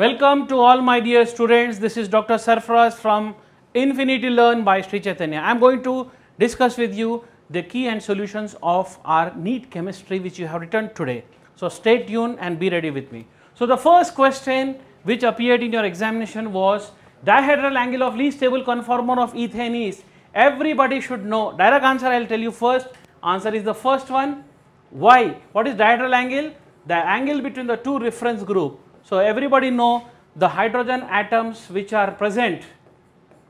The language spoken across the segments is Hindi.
Welcome to all my dear students. This is Dr. Sarfaraz from Infinity Learn by Sri Chaitanya. I am going to discuss with you the key and solutions of our neat chemistry which you have written today. So stay tuned and be ready with me. So the first question which appeared in your examination was dihedral angle of least stable conformer of ethane is everybody should know direct answer I will tell you first answer is the first one why what is dihedral angle the angle between the two reference group so everybody know the hydrogen atoms which are present.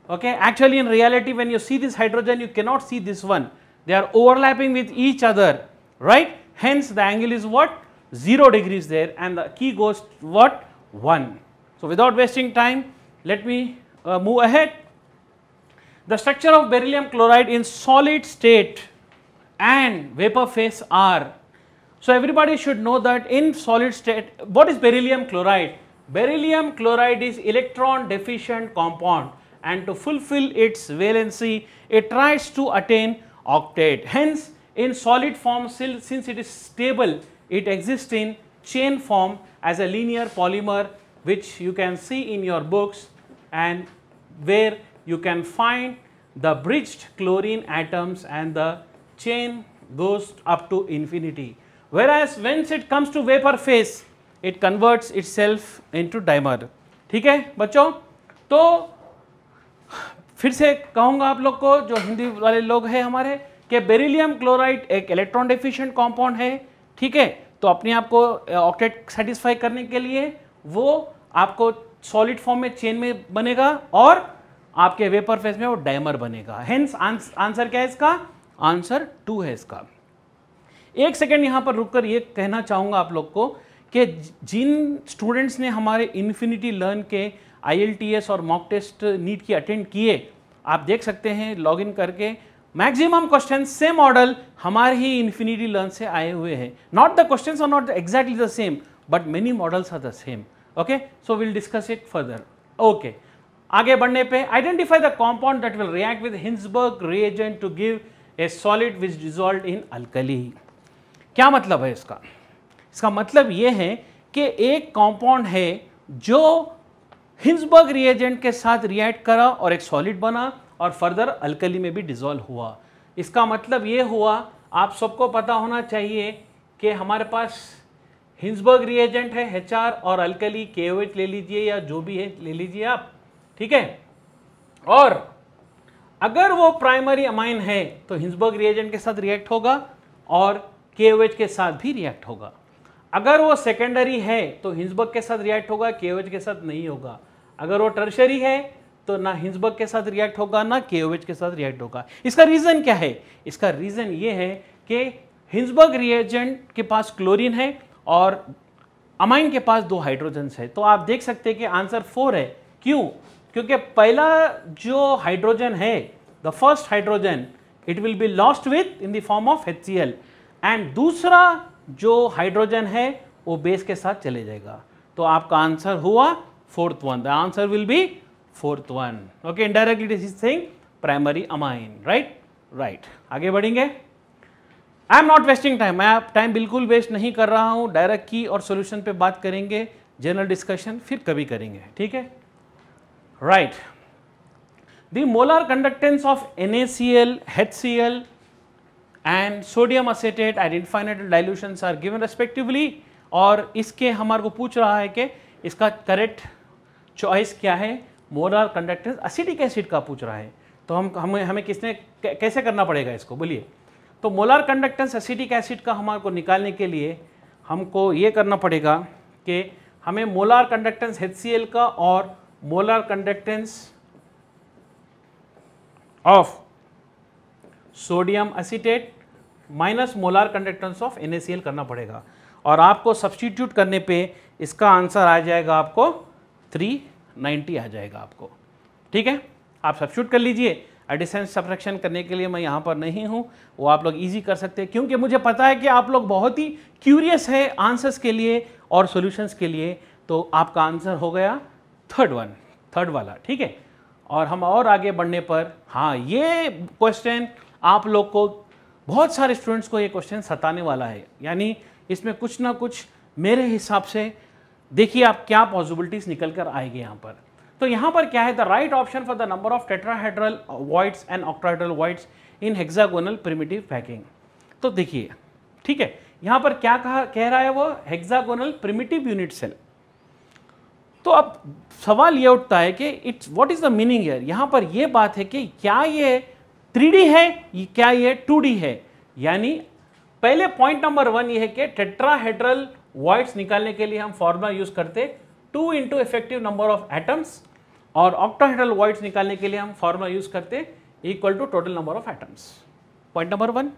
Okay, actually in reality when you see this hydrogen you cannot see this one. They are overlapping with each other, right? Hence the angle is what? 0 degrees there and the key goes what? 1. So without wasting time, let me uh, move ahead. The structure of beryllium chloride in solid state and vapor phase are so everybody should know that in solid state, what is beryllium chloride? Beryllium chloride is electron deficient compound and to fulfill its valency, it tries to attain octet. Hence, in solid form, since it is stable, it exists in chain form as a linear polymer which you can see in your books and where you can find the bridged chlorine atoms and the chain goes up to infinity. whereas once it comes to vapor phase it converts itself into dimer ठीक है बच्चों तो फिर से कहूंगा आप लोग को जो हिंदी वाले लोग हैं हमारे कि बेरिलियम क्लोराइड एक इलेक्ट्रॉन डिफिशियंट कॉम्पाउंड है ठीक है तो अपने आप को ऑक्टेट सेटिस्फाई करने के लिए वो आपको सॉलिड फॉर्म में चेन में बनेगा और आपके वेपर फेस में वो डायमर बनेगा हेंस आंसर क्या है इसका आंसर टू है इसका एक सेकेंड यहाँ पर रुक कर ये कहना चाहूँगा आप लोग को कि जिन स्टूडेंट्स ने हमारे इन्फिनिटी लर्न के आई और मॉक टेस्ट नीट की अटेंड किए आप देख सकते हैं इन करके मैक्सिमम क्वेश्चन सेम मॉडल हमारे ही इन्फिनिटी लर्न से आए हुए हैं not the question are not exactly the same but many models are the same okay so will discuss it further okay आगे बढ़ने पे identify the compound that will react with Hinsberg reagent to give a solid which dissolve in alkali क्या मतलब है इसका इसका मतलब यह है कि एक कॉम्पाउंड है जो हिंसबर्ग रिएजेंट के साथ रिएक्ट करा और एक सॉलिड बना और फर्दर अल्कली में भी डिजॉल्व हुआ इसका मतलब ये हुआ आप सबको पता होना चाहिए कि हमारे पास हिंसबर्ग रिएजेंट है एच और अल्कली के ले लीजिए या जो भी है ले लीजिए आप ठीक है और अगर वो प्राइमरी अमाइन है तो हिंसबर्ग रिएजेंट के साथ रिएक्ट होगा और के के साथ भी रिएक्ट होगा अगर वो सेकेंडरी है तो हिंसबर्ग के साथ रिएक्ट होगा के के साथ नहीं होगा अगर वो टर्शरी है तो ना हिंसबर्ग के साथ रिएक्ट होगा ना के के साथ रिएक्ट होगा इसका रीज़न क्या है इसका रीज़न ये है कि हिंसबर्ग रिएजेंट के पास क्लोरीन है और अमाइन के पास दो हाइड्रोजन्स है तो आप देख सकते हैं कि आंसर फोर है क्यों क्योंकि पहला जो हाइड्रोजन है the first hydrogen it will be lost within the form of H and दूसरा जो हाइड्रोजन है वो बेस के साथ चले जाएगा तो आपका आंसर हुआ fourth one the answer will be fourth one okay indirectly this is thing primary amine right right आगे बढ़ेंगे I am not wasting time मैं आप टाइम बिल्कुल वेस्ट नहीं कर रहा हूँ डायरेक्ट की और सोल्यूशन पे बात करेंगे जनरल डिस्कशन फिर कभी करेंगे ठीक है right the molar conductance of N A C L H C L and sodium acetate and infinited dilutions are given respectively और इसके हमारे को पूछ रहा है कि इसका करेक्ट चॉइस क्या है मोलर कंडक्टेंस एसिडिक एसिड का पूछ रहा है तो हम हमें हमें किसने कैसे करना पड़ेगा इसको बोलिए तो मोलर कंडक्टेंस एसिडिक एसिड का हमारे को निकालने के लिए हमको ये करना पड़ेगा कि हमें मोलार कंडक्टेंस एच का और molar conductance of sodium acetate minus molar conductance of NaCl करना पड़ेगा और आपको सब्सटीट्यूट करने पे इसका आंसर आ जाएगा आपको 390 आ जाएगा आपको ठीक है आप सब्सटीट्यूट कर लीजिए एडिसन सब्रैक्शन करने के लिए मैं यहाँ पर नहीं हूँ वो आप लोग इजी कर सकते हैं क्योंकि मुझे पता है कि आप लोग बहुत ही क्यूरियस है आंसर्स के लिए और सोल्यूशंस के लिए तो आपका आंसर हो गया थर्ड वन थर्ड वाला ठीक है और हम और आगे बढ़ने पर हाँ ये क्वेश्चन आप लोग को बहुत सारे स्टूडेंट्स को ये क्वेश्चन सताने वाला है यानी इसमें कुछ ना कुछ मेरे हिसाब से देखिए आप क्या पॉसिबिलिटीज़ निकल कर आएगी यहाँ पर तो यहाँ पर क्या है the right option for the number of tetrahedral voids and octahedral voids in hexagonal primitive packing तो देखिए ठीक है यहाँ पर क्या कहा कह रहा है वो हेक्सागोनल प्रिमिटिव यूनिट सेल तो अब सवाल ये उठता है कि it's what is the meaning here यहाँ पर यह बात है कि क्या ये थ्री है क्या ये टू है यानी पहले पॉइंट नंबर वन ये है कि टेट्राहेड्रल वॉइड्स निकालने के लिए हम फॉर्मूला यूज करते two into effective number of atoms और ऑक्टोहेड्रल वॉइड्स निकालने के लिए हम फॉर्मूला यूज करते equal to total number of atoms point number one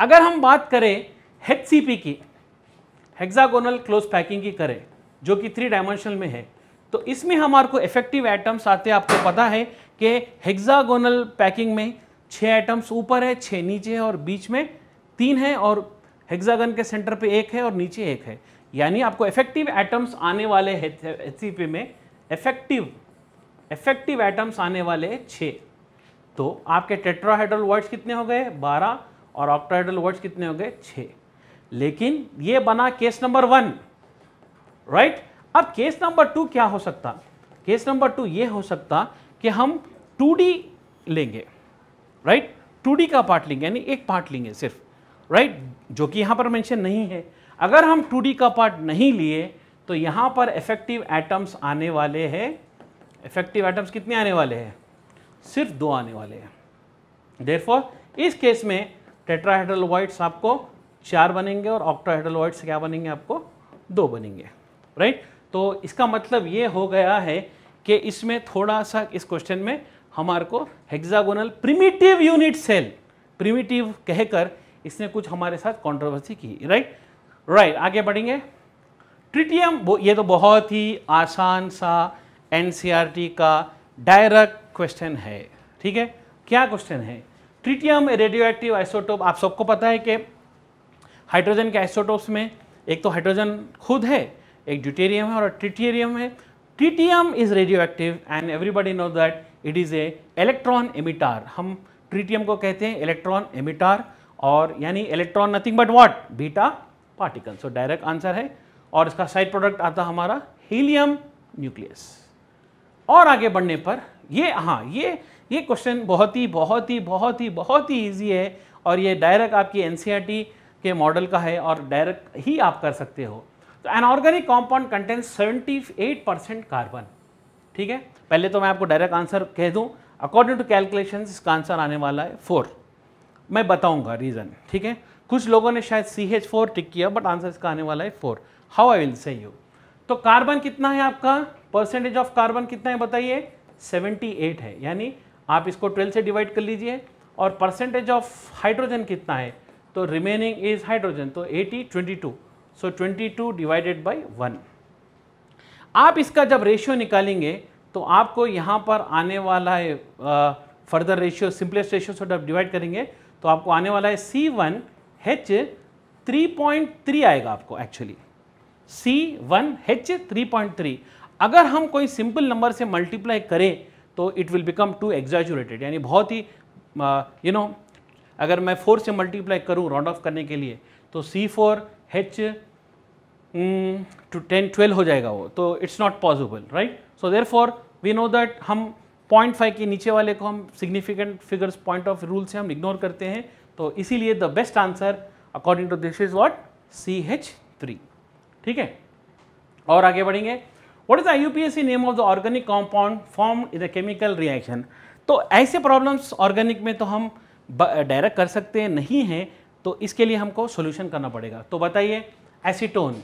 अगर हम बात करें हेच की हेक्सागोनल क्लोज पैकिंग की करें जो कि थ्री डायमेंशनल में है तो इसमें हमारे को इफेक्टिव एटम्स आते हैं आपको पता है कि हेक्सागोनल पैकिंग में छः आइटम्स ऊपर है छः नीचे है और बीच में तीन है और हेक्सागन के सेंटर पे एक है और नीचे एक है यानी आपको इफेक्टिव एटम्स आने वाले एच में इफेक्टिव इफेक्टिव एटम्स आने वाले छः तो आपके टेट्राहाइड्रल वर्ड्स कितने हो गए बारह और ऑक्टाहाइड्रल वर्ड्स कितने हो गए छः लेकिन ये बना केस नंबर वन राइट अब केस नंबर टू क्या हो सकता केस नंबर टू ये हो सकता कि हम 2D लेंगे राइट टू 2D का पार्ट लेंगे यानी एक पार्ट लेंगे सिर्फ राइट जो कि यहाँ पर मेंशन नहीं है अगर हम 2D का पार्ट नहीं लिए तो यहाँ पर इफेक्टिव एटम्स आने वाले हैं इफेक्टिव एटम्स कितने आने वाले हैं सिर्फ दो आने वाले हैं देरफॉर इस केस में टेट्राहेड्रल वाइट्स आपको चार बनेंगे और ऑक्टाहेड्रल वाइट्स क्या बनेंगे आपको दो बनेंगे राइट तो इसका मतलब ये हो गया है कि इसमें थोड़ा सा इस क्वेश्चन में हमारे को hexagonal primitive unit cell primitive कहकर इसने कुछ हमारे साथ कंट्रोवर्सी की राइट राइट आगे बढ़ेंगे ट्रिटियम ये तो बहुत ही आसान सा एन e का डायरेक्ट क्वेश्चन है ठीक है क्या क्वेश्चन है ट्रिटियम रेडियो एक्टिव आइसोटोप आप सबको पता है कि हाइड्रोजन के आइसोटोप्स में एक तो हाइड्रोजन खुद है एक ड्यूटेरियम है और ट्रिटेरियम है tritium is radioactive and everybody know that it is a electron emitter हम ट्रिटियम को कहते हैं इलेक्ट्रॉन एमिटार और यानी electron nothing but what beta particle so direct answer है और इसका साइड प्रोडक्ट आता हमारा हीलियम न्यूक्लियस और आगे बढ़ने पर ये हाँ ये ये क्वेश्चन बहुत ही बहुत ही बहुत ही बहुत ही ईजी है और ये डायरेक्ट आपकी एन e के मॉडल का है और डायरेक्ट ही आप कर सकते हो तो inorganic compound content seventy eight percent carbon ठीक है पहले तो मैं आपको डायरेक्ट आंसर कह दूं अकॉर्डिंग टू कैलकुलेशन इसका आंसर आने वाला है फोर मैं बताऊंगा रीज़न ठीक है कुछ लोगों ने शायद सी एच फोर टिक किया बट आंसर इसका आने वाला है four how I will say you तो कार्बन कितना है आपका परसेंटेज ऑफ कार्बन कितना है बताइए सेवेंटी एट है यानी आप इसको ट्वेल्व से डिवाइड कर लीजिए और परसेंटेज ऑफ हाइड्रोजन कितना है तो रिमेनिंग इज हाइड्रोजन तो eighty twenty two so 22 divided by one आप इसका जब रेशियो निकालेंगे तो आपको यहाँ पर आने वाला है फर्दर रेशियो सिंपलेस्ट रेशियो से जब डिवाइड करेंगे तो आपको आने वाला है C one H three point three आएगा आपको actually C one H three point three अगर हम कोई सिंपल नंबर से मल्टीप्लाई करें तो it will become too exaggerated यानी बहुत ही यू नो अगर मैं फोर से मल्टीप्लाई करूँ राउंड ऑफ करने के लिए तो C four H two ten twelve हो जाएगा वो तो it's not possible right so therefore we know that हम पॉइंट फाइव के नीचे वाले को हम significant figures point of rule से हम इग्नोर करते हैं तो इसीलिए the best answer according to this is what C H three ठीक है और आगे बढ़ेंगे what is the U P S C name of the organic compound form in the chemical reaction तो ऐसे प्रॉब्लम्स ऑर्गेनिक में तो हम डायरेक्ट कर सकते हैं नहीं हैं तो इसके लिए हमको सोल्यूशन करना पड़ेगा तो बताइए एसीटोन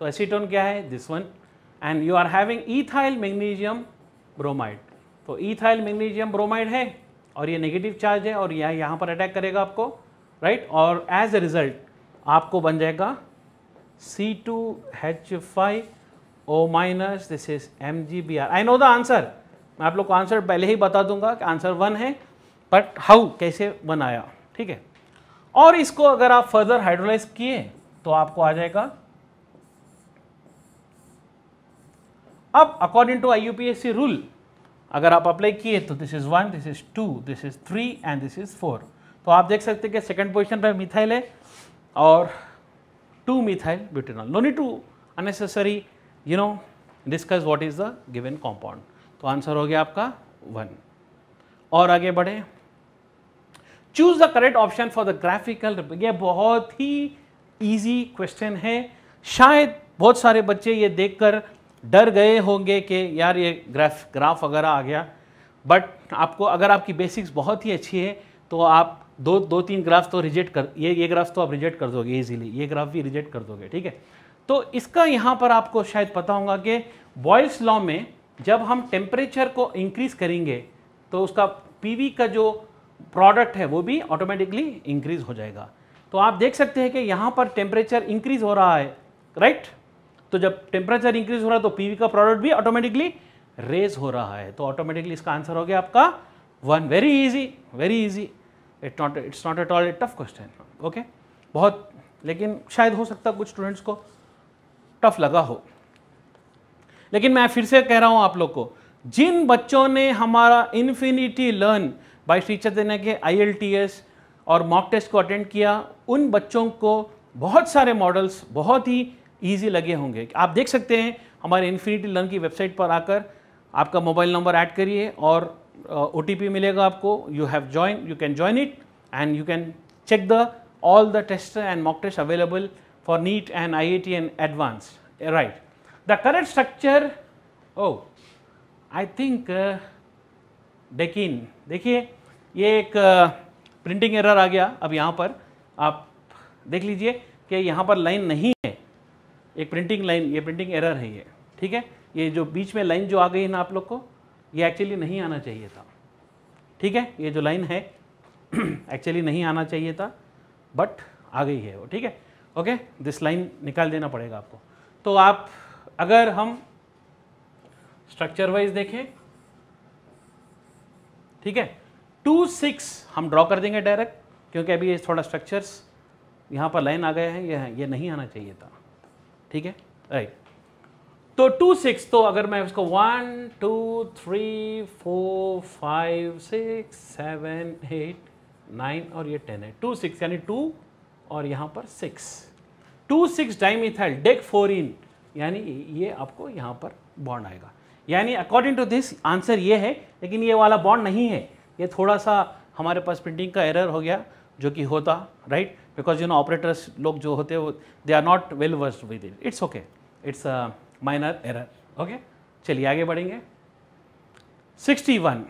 तो एसीटोन क्या है this one and you are having ethyl magnesium bromide तो ईथाइल मैग्नीशियम ब्रोमाइड है और ये नेगेटिव चार्ज है और यह यहाँ पर अटैक करेगा आपको राइट right? और एज ए रिजल्ट आपको बन जाएगा C two H five O minus this is M G B R I know the answer मैं आप लोग को आंसर पहले ही बता दूंगा कि आंसर वन है बट हाउ कैसे वन आया ठीक है और इसको अगर आप फर्दर हाइड्रोलाइज किए तो आपको आ जाएगा अब अकॉर्डिंग टू आई रूल अगर आप अप्लाई किए तो this is one this is two this is three and this is four तो आप देख सकते हैं कि सेकेंड पोजिशन पर मिथाइल है और two methyl butanol no need to unnecessary you know discuss what is the given compound तो आंसर हो गया आपका वन और आगे बढ़े choose the correct option for the graphical ये बहुत ही ईजी क्वेश्चन है शायद बहुत सारे बच्चे ये देखकर डर गए होंगे कि यार ये ग्राफ ग्राफ वगैरह आ गया बट आपको अगर आपकी बेसिक्स बहुत ही अच्छी है तो आप दो दो तीन ग्राफ तो रिजेक्ट कर ये ये ग्राफ तो आप रिजेक्ट कर दोगे इजीली ये ग्राफ भी रिजेक्ट कर दोगे ठीक है तो इसका यहाँ पर आपको शायद पता होगा कि बॉयल्स लॉ में जब हम टेम्परेचर को इंक्रीज़ करेंगे तो उसका पी का जो प्रोडक्ट है वो भी ऑटोमेटिकली इंक्रीज़ हो जाएगा तो आप देख सकते हैं कि यहाँ पर टेम्परेचर इंक्रीज़ हो रहा है राइट right? तो जब टेम्परेचर इंक्रीज हो रहा है तो पीवी का प्रोडक्ट भी ऑटोमेटिकली रेज हो रहा है तो ऑटोमेटिकली इसका आंसर हो गया आपका one very easy very easy it not it's not at all a tough question okay बहुत लेकिन शायद हो सकता कुछ स्टूडेंट्स को टफ लगा हो लेकिन मैं फिर से कह रहा हूँ आप लोग को जिन बच्चों ने हमारा इन्फिनिटी लर्न बाई टीचर देने के आई और मॉक टेस्ट को अटेंड किया उन बच्चों को बहुत सारे मॉडल्स बहुत ही ईजी लगे होंगे आप देख सकते हैं हमारे इन्फिनिटी लर्न की वेबसाइट पर आकर आपका मोबाइल नंबर ऐड करिए और ओ uh, मिलेगा आपको you have join you can join it and you can check the all the test and mock test available NEET and I I T and advance right the current structure oh I think डेकिन देखिए ये एक प्रिंटिंग uh, एरर आ गया अब यहाँ पर आप देख लीजिए कि यहाँ पर लाइन नहीं है एक प्रिंटिंग लाइन ये प्रिंटिंग एरर है ये ठीक है ये जो बीच में लाइन जो आ गई है ना आप लोग को ये एक्चुअली नहीं आना चाहिए था ठीक है ये जो लाइन है एक्चुअली नहीं आना चाहिए था बट आ गई है वो ठीक है ओके दिस लाइन निकाल देना पड़ेगा आपको तो आप अगर हम स्ट्रक्चर वाइज देखें ठीक है टू सिक्स हम ड्रॉ कर देंगे डायरेक्ट क्योंकि अभी ये थोड़ा स्ट्रक्चर्स यहाँ पर लाइन आ गया है ये ये नहीं आना चाहिए था ठीक है राइट तो टू सिक्स तो अगर मैं उसको one two three four five six seven eight nine और ये टेन है टू सिक्स यानी टू और यहाँ पर सिक्स टू सिक्स डाइमिथाइल डेक फोरिन यानी ये आपको यहाँ पर बॉन्ड आएगा यानी अकॉर्डिंग टू दिस आंसर ये है लेकिन ये वाला बॉन्ड नहीं है ये थोड़ा सा हमारे पास प्रिंटिंग का एरर हो गया जो कि होता right because you know operators लोग जो होते हैं वो they are not well versed with it it's okay it's a minor error okay चलिए आगे बढ़ेंगे 61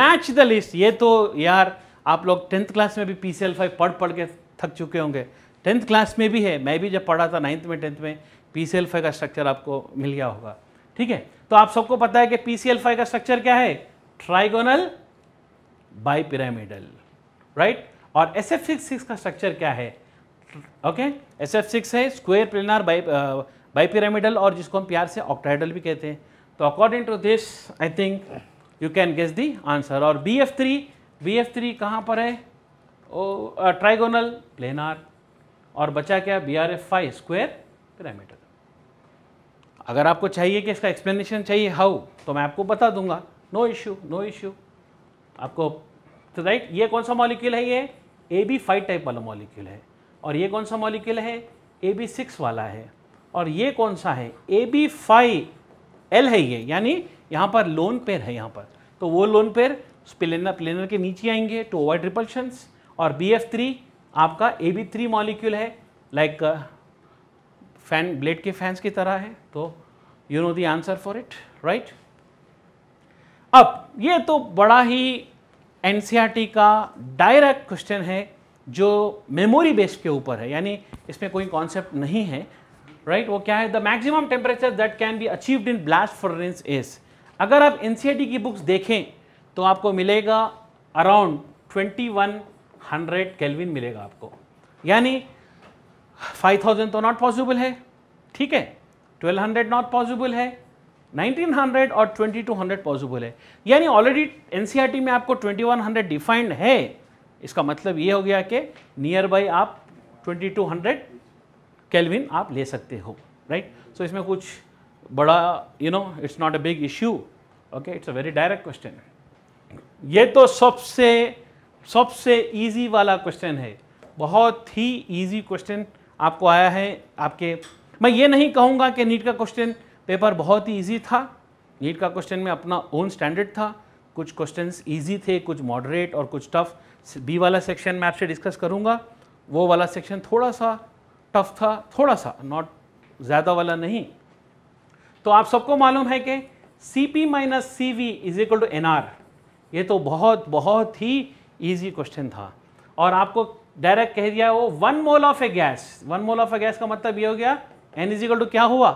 मैच द लिस्ट ये तो यार आप लोग टेंथ क्लास में भी पी सी एल फाइव पढ़ पढ़ के थक चुके होंगे टेंथ क्लास में भी है मैं भी जब पढ़ा था नाइन्थ में टेंथ में पी सी का स्ट्रक्चर आपको मिल गया होगा ठीक है तो आप सबको पता है कि पी सी एल फाइव का स्ट्रक्चर क्या है ट्राइगोनल बाई पिरामिडल राइट और एस एफ सिक्स सिक्स का स्ट्रक्चर क्या है ओके एस एफ सिक्स है square planar bi bipyramidal और जिसको हम प्यार से ऑक्टाइडल भी कहते हैं तो according to this I think you can guess the answer और B F three B F three कहाँ पर है ओ ट्राइगोनल uh, प्लेनार और बचा क्या B R F five square pyramidal अगर आपको चाहिए कि इसका एक्सप्लेनेशन चाहिए हाउ तो मैं आपको बता दूंगा नो इश्यू नो इश्यू आपको तो राइट ये कौन सा मॉलिक्यूल है ये ए बी फाइव टाइप वाला मॉलिक्यूल है और ये कौन सा मॉलिक्यूल है ए बी सिक्स वाला है और ये कौन सा है ए बी फाइव एल है ये यानी यहाँ पर लोन पेयर है यहाँ पर तो वो लोन पेयर प्लेनर प्लेनर के नीचे आएंगे टू ओवर ट्रिपल्शन और बी एफ थ्री आपका ए बी थ्री मॉलिक्यूल है लाइक like, फैन uh, ब्लेड के फैंस की तरह है तो you know the answer for it right अब ये तो बड़ा ही एन का डायरेक्ट क्वेश्चन है जो मेमोरी बेस के ऊपर है यानी इसमें कोई कॉन्सेप्ट नहीं है राइट right? वो क्या है the maximum temperature that can be achieved in blast furnace is अगर आप एन की बुक्स देखें तो आपको मिलेगा अराउंड 2100 केल्विन मिलेगा आपको यानी 5000 तो नॉट पॉसिबल है ठीक है 1200 नॉट पॉसिबल है 1900 और 2200 पॉसिबल है यानी ऑलरेडी एनसीईआरटी e में आपको 2100 डिफाइंड है इसका मतलब ये हो गया कि नियर बाई आप 2200 केल्विन आप ले सकते हो राइट right? सो so इसमें कुछ बड़ा you know it's not a big issue okay it's a very direct question ये तो सबसे सबसे इजी वाला क्वेश्चन है बहुत ही इजी क्वेश्चन आपको आया है आपके मैं ये नहीं कहूँगा कि नीट का क्वेश्चन पेपर बहुत ही ईजी था नीट का क्वेश्चन में अपना ओन स्टैंडर्ड था कुछ क्वेश्चन ईजी थे कुछ मॉडरेट और कुछ टफ बी वाला सेक्शन मैं आपसे डिस्कस करूँगा वो वाला सेक्शन थोड़ा सा टफ था थोड़ा सा नॉट ज़्यादा वाला नहीं तो आप सबको मालूम है कि C P minus C V is equal to N R ये तो बहुत बहुत ही ईजी क्वेश्चन था और आपको डायरेक्ट कह दिया वो one mole of a gas one mole of a gas का मतलब ये हो गया एन इज इक्वल टू क्या हुआ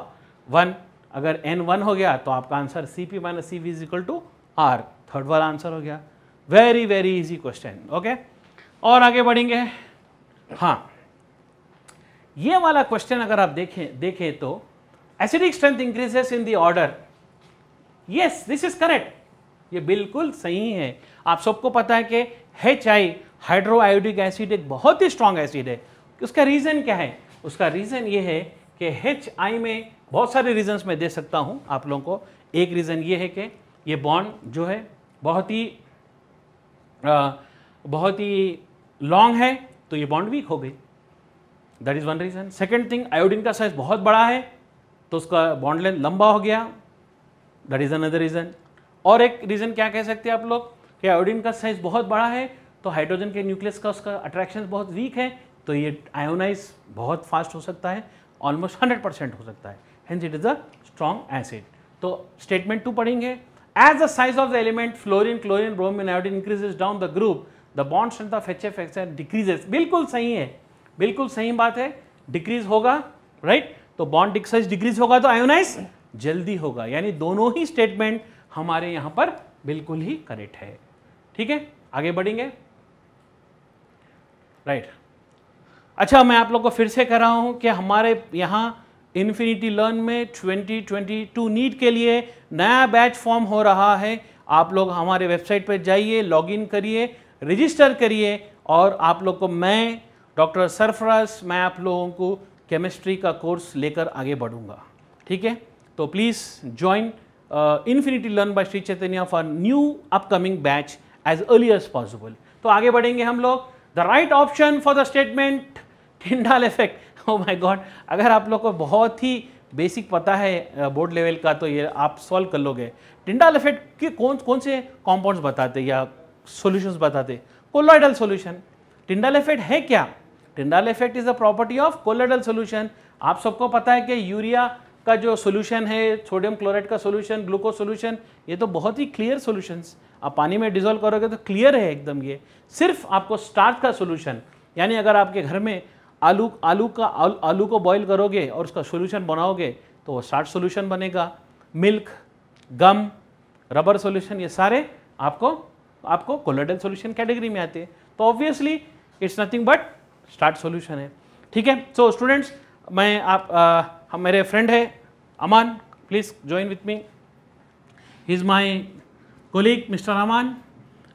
वन अगर एन वन हो गया तो आपका answer C P minus C V is equal to R third वाला आंसर हो गया very very easy question okay और आगे बढ़ेंगे हाँ ये वाला क्वेश्चन अगर आप देखें देखें तो acidic strength increases in the order yes this is correct ये बिल्कुल सही है आप सबको पता है कि एच आई हाइड्रोआयोडिक एसिड एक बहुत ही स्ट्रांग एसिड है उसका रीज़न क्या है उसका रीज़न ये है कि एच आई में बहुत सारे रीजंस मैं दे सकता हूँ आप लोगों को एक रीज़न ये है कि ये बॉन्ड जो है बहुत ही आ, बहुत ही लॉन्ग है तो ये बॉन्ड वीक हो गई that is one reason second thing iodine का साइज बहुत बड़ा है तो उसका बॉन्ड लेंथ लंबा हो गया दैट इज़ अनदर रीज़न और एक रीज़न क्या कह सकते हैं आप लोग कि आयोडीन का साइज बहुत बड़ा है तो हाइड्रोजन के न्यूक्लियस का उसका अट्रैक्शन बहुत वीक है तो ये आयोनाइज बहुत फास्ट हो सकता है ऑलमोस्ट हंड्रेड परसेंट हो सकता है hence it is a strong acid तो स्टेटमेंट टू पढ़ेंगे as the size of the element fluorine chlorine bromine increases down the group the bond strength of H F X N decreases बिल्कुल सही है बिल्कुल सही बात है डिक्रीज होगा राइट right? तो बॉन्ड साइज डिक्रीज होगा तो आयोनाइज जल्दी होगा यानी दोनों ही स्टेटमेंट हमारे यहां पर बिल्कुल ही करेक्ट है ठीक है आगे बढ़ेंगे राइट right. अच्छा मैं आप लोग को फिर से कह रहा हूं कि हमारे यहां इन्फिनिटी लर्न में 2022 नीट के लिए नया बैच फॉर्म हो रहा है आप लोग हमारे वेबसाइट पर जाइए लॉगिन करिए रजिस्टर करिए और आप लोग को मैं डॉक्टर सरफराज मैं आप लोगों को केमिस्ट्री का कोर्स लेकर आगे बढ़ूंगा ठीक है तो please join Infinity Learn by Shri Chaitanya for new upcoming batch as early as possible तो आगे बढ़ेंगे हम लोग the right option for the statement Tyndall effect oh my god अगर आप लोग को बहुत ही बेसिक पता है बोर्ड लेवल का तो ये आप सॉल्व कर लोगे टिंडा लफेट के कौन कौन से कॉम्पाउंड बताते या सोल्यूशन बताते कोलोइडल सोल्यूशन टिंडा लफेट है क्या Tyndall effect is the property of colloidal solution आप सबको पता है कि यूरिया का जो सोल्यूशन है सोडियम क्लोराइड का सोल्यूशन ग्लूकोज सोल्यूशन ये तो बहुत ही क्लियर सोल्यूशंस आप पानी में डिजोल्व करोगे तो क्लियर है एकदम ये सिर्फ आपको स्टार्च का सोल्यूशन यानी अगर आपके घर में आलू आलू का आलू, आलू को बॉईल करोगे और उसका सोल्यूशन बनाओगे तो वो शार्ट सोल्यूशन बनेगा मिल्क गम रबर सोल्यूशन ये सारे आपको आपको कोलोडल सोल्यूशन कैटेगरी में आते हैं तो obviously it's nothing but starch solution है ठीक है सो स्टूडेंट्स मैं आप आ, हम मेरे फ्रेंड है Aman please join with me he is my colleague mister Aman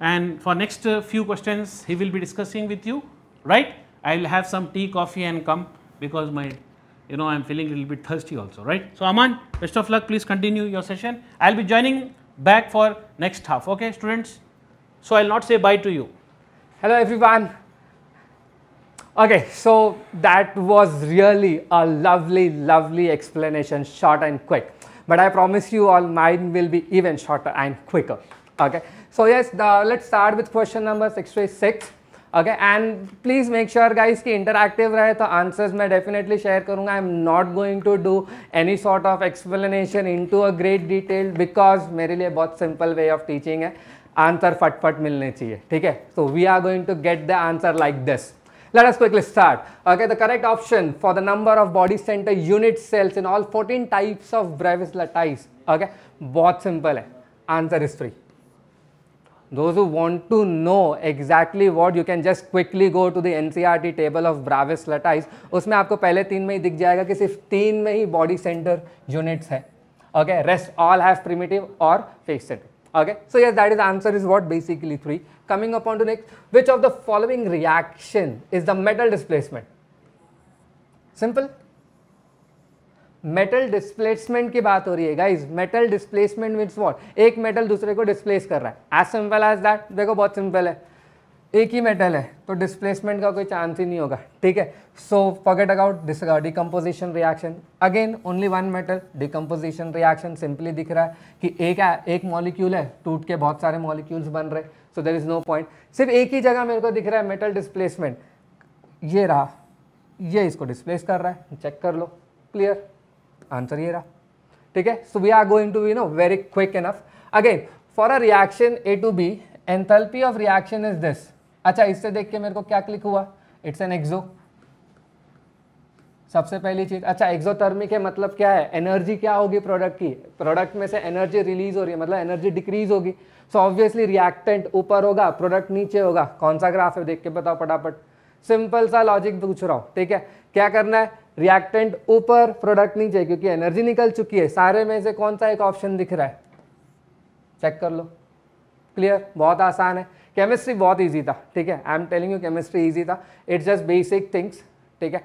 and for next few questions he will be discussing with you right? I will have some tea, coffee and come because my you know I am feeling a little bit thirsty also, right. So, Aman best of luck please continue your session. I will be joining back for next half, okay students. So, I will not say bye to you. Hello everyone. Okay, so that was really a lovely, lovely explanation, short and quick. But I promise you all mine will be even shorter and quicker. Okay, so yes, the, let's start with question number 6 6. Okay and please make sure guys कि इंटरक्टिव रहे तो आंसर्स मैं डेफिनेटली शेयर करूंगा I am not going to do any sort of explanation into a great detail because मेरे लिए बहुत सिंपल वे ऑफ टीचिंग है आंसर फटफट मिलने चाहिए ठीक है so we are going to get the answer like this let us quickly start okay the correct option for the number of body center unit cells in all 14 types of brevis lattice okay बहुत सिंपल है answer is free Those who want to know exactly what you can just quickly go to the NCRT table of Bravis Lattice. उसमें आपको पहले तीन में in दिख जाएगा कि सिर्फ तीन में ही बॉडी सेंटर यूनिट्स है okay rest all have primitive or face center. okay so yes that is answer is what basically three coming upon to next which of the following reaction is the metal displacement simple metal displacement की बात हो रही है guys metal displacement means what एक मेटल दूसरे को डिस्प्लेस कर रहा है एज सिंपल एज दैट देखो बहुत सिंपल है एक ही मेटल है तो डिस्प्लेसमेंट का कोई चांस ही नहीं होगा ठीक है so forget about decomposition reaction again only one metal decomposition reaction simply दिख रहा है कि एक एक मॉलिक्यूल है टूट के बहुत सारे मॉलिक्यूल्स बन रहे so there is no point सिर्फ एक ही जगह मेरे को दिख रहा है मेटल डिस्प्लेसमेंट ये रहा ये इसको डिस्प्लेस कर रहा है चेक कर लो क्लियर आंसर ये रहा ठीक है so we are going to be no very quick enough again for a reaction A to B enthalpy of reaction is this अच्छा इससे देख के मेरे को क्या क्लिक हुआ इट्स एन एक्सो सबसे पहली चीज अच्छा एक्सोथर्मिक है मतलब क्या है एनर्जी क्या होगी प्रोडक्ट की प्रोडक्ट में से एनर्जी रिलीज हो रही है मतलब एनर्जी डिक्रीज होगी सो ऑब्वियसली रिएक्टेंट ऊपर होगा प्रोडक्ट नीचे होगा कौन सा ग्राफ है देख के बताओ फटाफट सिंपल सा लॉजिक पूछ रहा हूँ ठीक है क्या करना है रिएक्टेंट ऊपर प्रोडक्ट नीचे क्योंकि एनर्जी निकल चुकी है सारे में से कौन सा एक ऑप्शन दिख रहा है चेक कर लो क्लियर बहुत आसान है केमिस्ट्री बहुत ईजी था ठीक है I am telling you chemistry easy था इट्स जस्ट बेसिक थिंग्स ठीक है